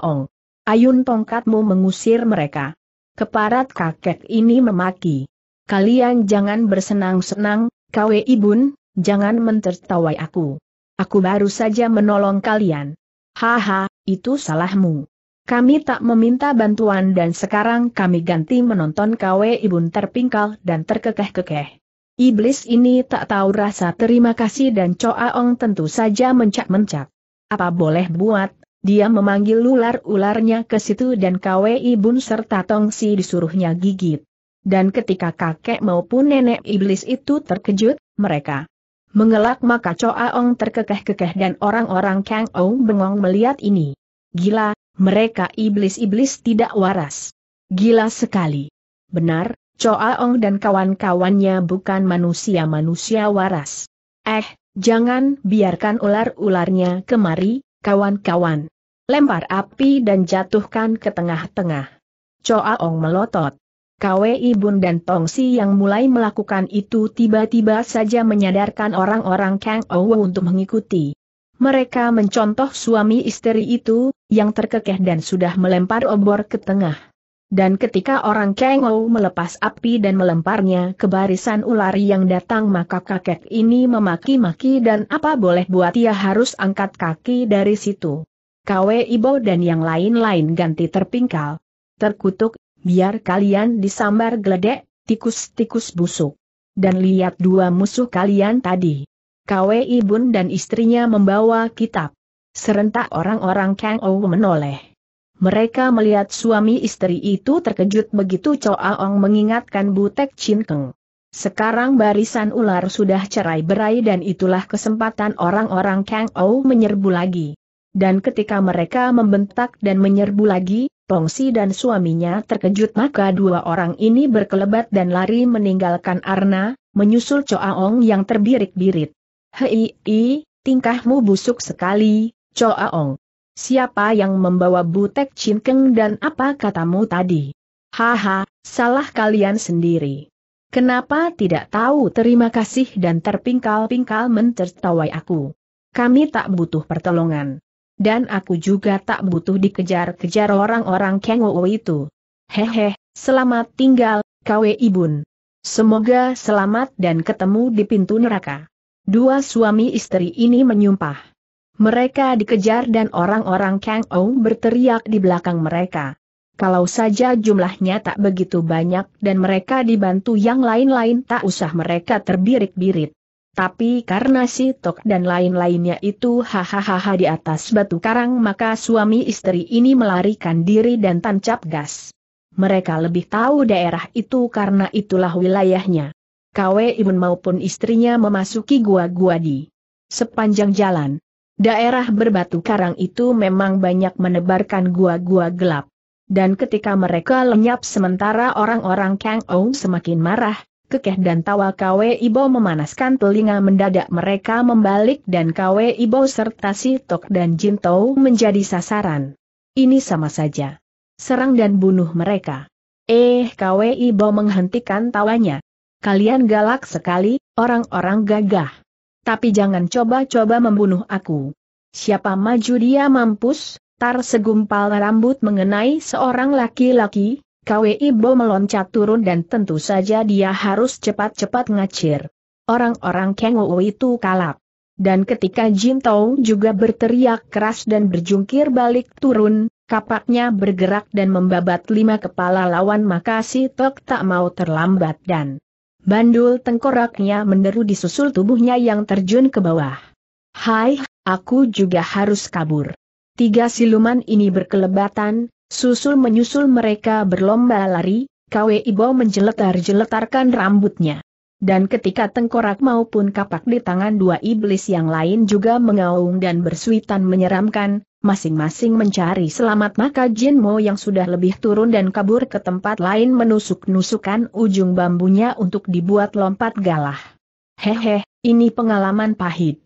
Ong. Ayun tongkatmu mengusir mereka. Keparat kakek ini memaki kalian jangan bersenang-senang, kau Ibun, jangan mentertawai aku. Aku baru saja menolong kalian. Haha, itu salahmu. Kami tak meminta bantuan dan sekarang kami ganti menonton kau Ibun terpingkal dan terkekeh-kekeh. Iblis ini tak tahu rasa terima kasih dan coa Ong tentu saja mencak-mencak. Apa boleh buat, dia memanggil ular-ularnya ke situ dan kau Ibun serta Tongsi disuruhnya gigit. Dan ketika kakek maupun nenek iblis itu terkejut, mereka mengelak maka Choa Ong terkekeh-kekeh dan orang-orang Kang Ong bengong melihat ini. Gila, mereka iblis-iblis tidak waras. Gila sekali. Benar, Choa Ong dan kawan-kawannya bukan manusia-manusia waras. Eh, jangan biarkan ular-ularnya kemari, kawan-kawan. Lempar api dan jatuhkan ke tengah-tengah. Choa Ong melotot. KWI Bun dan Tongsi yang mulai melakukan itu tiba-tiba saja menyadarkan orang-orang Kang Owo untuk mengikuti. Mereka mencontoh suami istri itu, yang terkekeh dan sudah melempar obor ke tengah. Dan ketika orang Kengou melepas api dan melemparnya ke barisan ular yang datang maka kakek ini memaki-maki dan apa boleh buat ia harus angkat kaki dari situ. KWI Bo dan yang lain-lain ganti terpingkal. Terkutuk, biar kalian disambar geledek, tikus-tikus busuk. Dan lihat dua musuh kalian tadi. Kwe Ibun dan istrinya membawa kitab. Serentak orang-orang Kang Ou menoleh. Mereka melihat suami istri itu terkejut begitu Choa Ong mengingatkan Butek Chin Keng. Sekarang barisan ular sudah cerai berai dan itulah kesempatan orang-orang Kang Ou menyerbu lagi. Dan ketika mereka membentak dan menyerbu lagi, Pongsi dan suaminya terkejut maka dua orang ini berkelebat dan lari meninggalkan Arna, menyusul Coaong yang terbirik-birit. Hei, tingkahmu busuk sekali, Coaong. Siapa yang membawa butek cinkeng dan apa katamu tadi? Haha, salah kalian sendiri. Kenapa tidak tahu terima kasih dan terpingkal-pingkal mencertawai aku? Kami tak butuh pertolongan dan aku juga tak butuh dikejar-kejar orang-orang Kengowo itu. Hehe, selamat tinggal, Kwe Ibun. Semoga selamat dan ketemu di pintu neraka. Dua suami istri ini menyumpah. Mereka dikejar dan orang-orang Kang Ou berteriak di belakang mereka. Kalau saja jumlahnya tak begitu banyak dan mereka dibantu yang lain-lain tak usah mereka terbirik-birit. Tapi karena si Tok dan lain-lainnya itu hahaha di atas batu karang maka suami istri ini melarikan diri dan tancap gas. Mereka lebih tahu daerah itu karena itulah wilayahnya. KW Imun maupun istrinya memasuki gua-gua di sepanjang jalan. Daerah berbatu karang itu memang banyak menebarkan gua-gua gelap. Dan ketika mereka lenyap sementara orang-orang Kang Ong semakin marah, kekeh dan tawa Kwe Ibo memanaskan telinga mendadak mereka membalik dan Kwe Ibo serta si Tok dan Jintou menjadi sasaran. Ini sama saja. Serang dan bunuh mereka. Eh Kwe Ibo menghentikan tawanya. Kalian galak sekali, orang-orang gagah. Tapi jangan coba-coba membunuh aku. Siapa maju dia mampus, tar segumpal rambut mengenai seorang laki-laki, Kwe Ibo meloncat turun dan tentu saja dia harus cepat-cepat ngacir. Orang-orang Wu itu kalap. Dan ketika Jin Tong juga berteriak keras dan berjungkir balik turun, kapaknya bergerak dan membabat lima kepala lawan maka si Tok tak mau terlambat dan bandul tengkoraknya menderu di susul tubuhnya yang terjun ke bawah. Hai, aku juga harus kabur. Tiga siluman ini berkelebatan, Susul-menyusul mereka berlomba lari, Kwe Ibo menjeletar-jeletarkan rambutnya. Dan ketika tengkorak maupun kapak di tangan dua iblis yang lain juga mengaung dan bersuitan menyeramkan, masing-masing mencari selamat maka Jin Mo yang sudah lebih turun dan kabur ke tempat lain menusuk-nusukan ujung bambunya untuk dibuat lompat galah. Hehe, ini pengalaman pahit.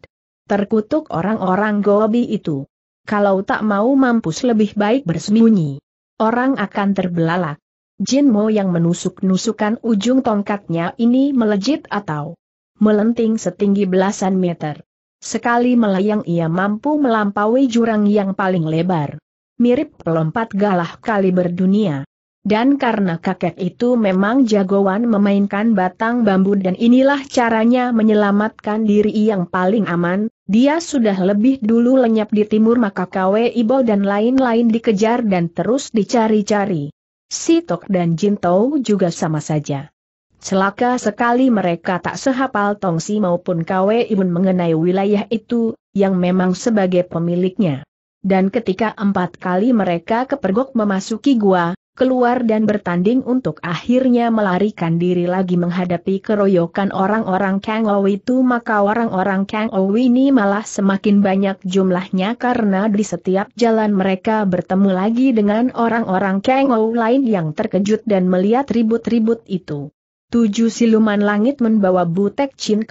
Terkutuk orang-orang Gobi itu. Kalau tak mau mampus lebih baik bersembunyi. Orang akan terbelalak. Jin Mo yang menusuk-nusukan ujung tongkatnya ini melejit atau melenting setinggi belasan meter. Sekali melayang ia mampu melampaui jurang yang paling lebar. Mirip pelompat galah kali berdunia. Dan karena kakek itu memang jagoan memainkan batang bambu dan inilah caranya menyelamatkan diri yang paling aman, dia sudah lebih dulu lenyap di timur maka Kwe Ibo dan lain-lain dikejar dan terus dicari-cari. Si Tok dan Jin Jintou juga sama saja. Celaka sekali mereka tak Tong Tongsi maupun Kawe Ibun mengenai wilayah itu, yang memang sebagai pemiliknya. Dan ketika empat kali mereka kepergok memasuki gua, keluar dan bertanding untuk akhirnya melarikan diri lagi menghadapi keroyokan orang-orang Kang Ou itu maka orang-orang Kang Ou ini malah semakin banyak jumlahnya karena di setiap jalan mereka bertemu lagi dengan orang-orang Kang Ou lain yang terkejut dan melihat ribut-ribut itu. Tujuh siluman langit membawa Butek Chin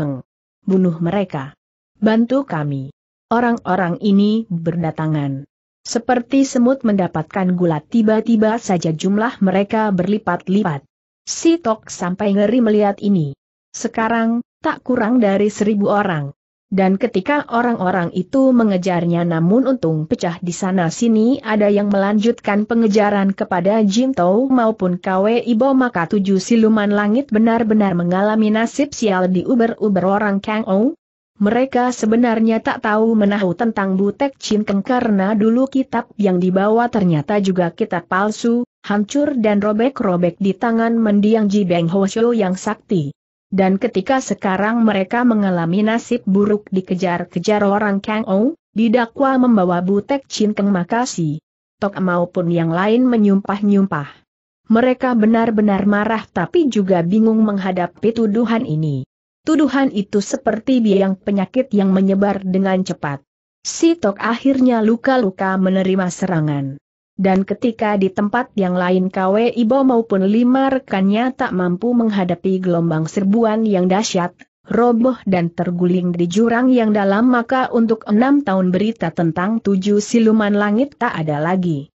Bunuh mereka. Bantu kami. Orang-orang ini berdatangan. Seperti semut mendapatkan gulat tiba-tiba saja jumlah mereka berlipat-lipat. Si Tok sampai ngeri melihat ini. Sekarang, tak kurang dari seribu orang. Dan ketika orang-orang itu mengejarnya namun untung pecah di sana-sini ada yang melanjutkan pengejaran kepada Jim Tau maupun KW Ibo maka tujuh siluman langit benar-benar mengalami nasib sial di uber-uber orang Kang Ou, mereka sebenarnya tak tahu menahu tentang Butek Cinkeng karena dulu kitab yang dibawa ternyata juga kitab palsu, hancur dan robek-robek di tangan mendiang Ji Beng Shou yang sakti. Dan ketika sekarang mereka mengalami nasib buruk dikejar-kejar orang Kang Ou, didakwa membawa Butek Cinkeng Makasi. Tok maupun yang lain menyumpah-nyumpah. Mereka benar-benar marah tapi juga bingung menghadapi tuduhan ini. Tuduhan itu seperti biang penyakit yang menyebar dengan cepat. Si Tok akhirnya luka-luka menerima serangan. Dan ketika di tempat yang lain KW Ibo maupun lima rekannya tak mampu menghadapi gelombang serbuan yang dahsyat, roboh dan terguling di jurang yang dalam maka untuk enam tahun berita tentang tujuh siluman langit tak ada lagi.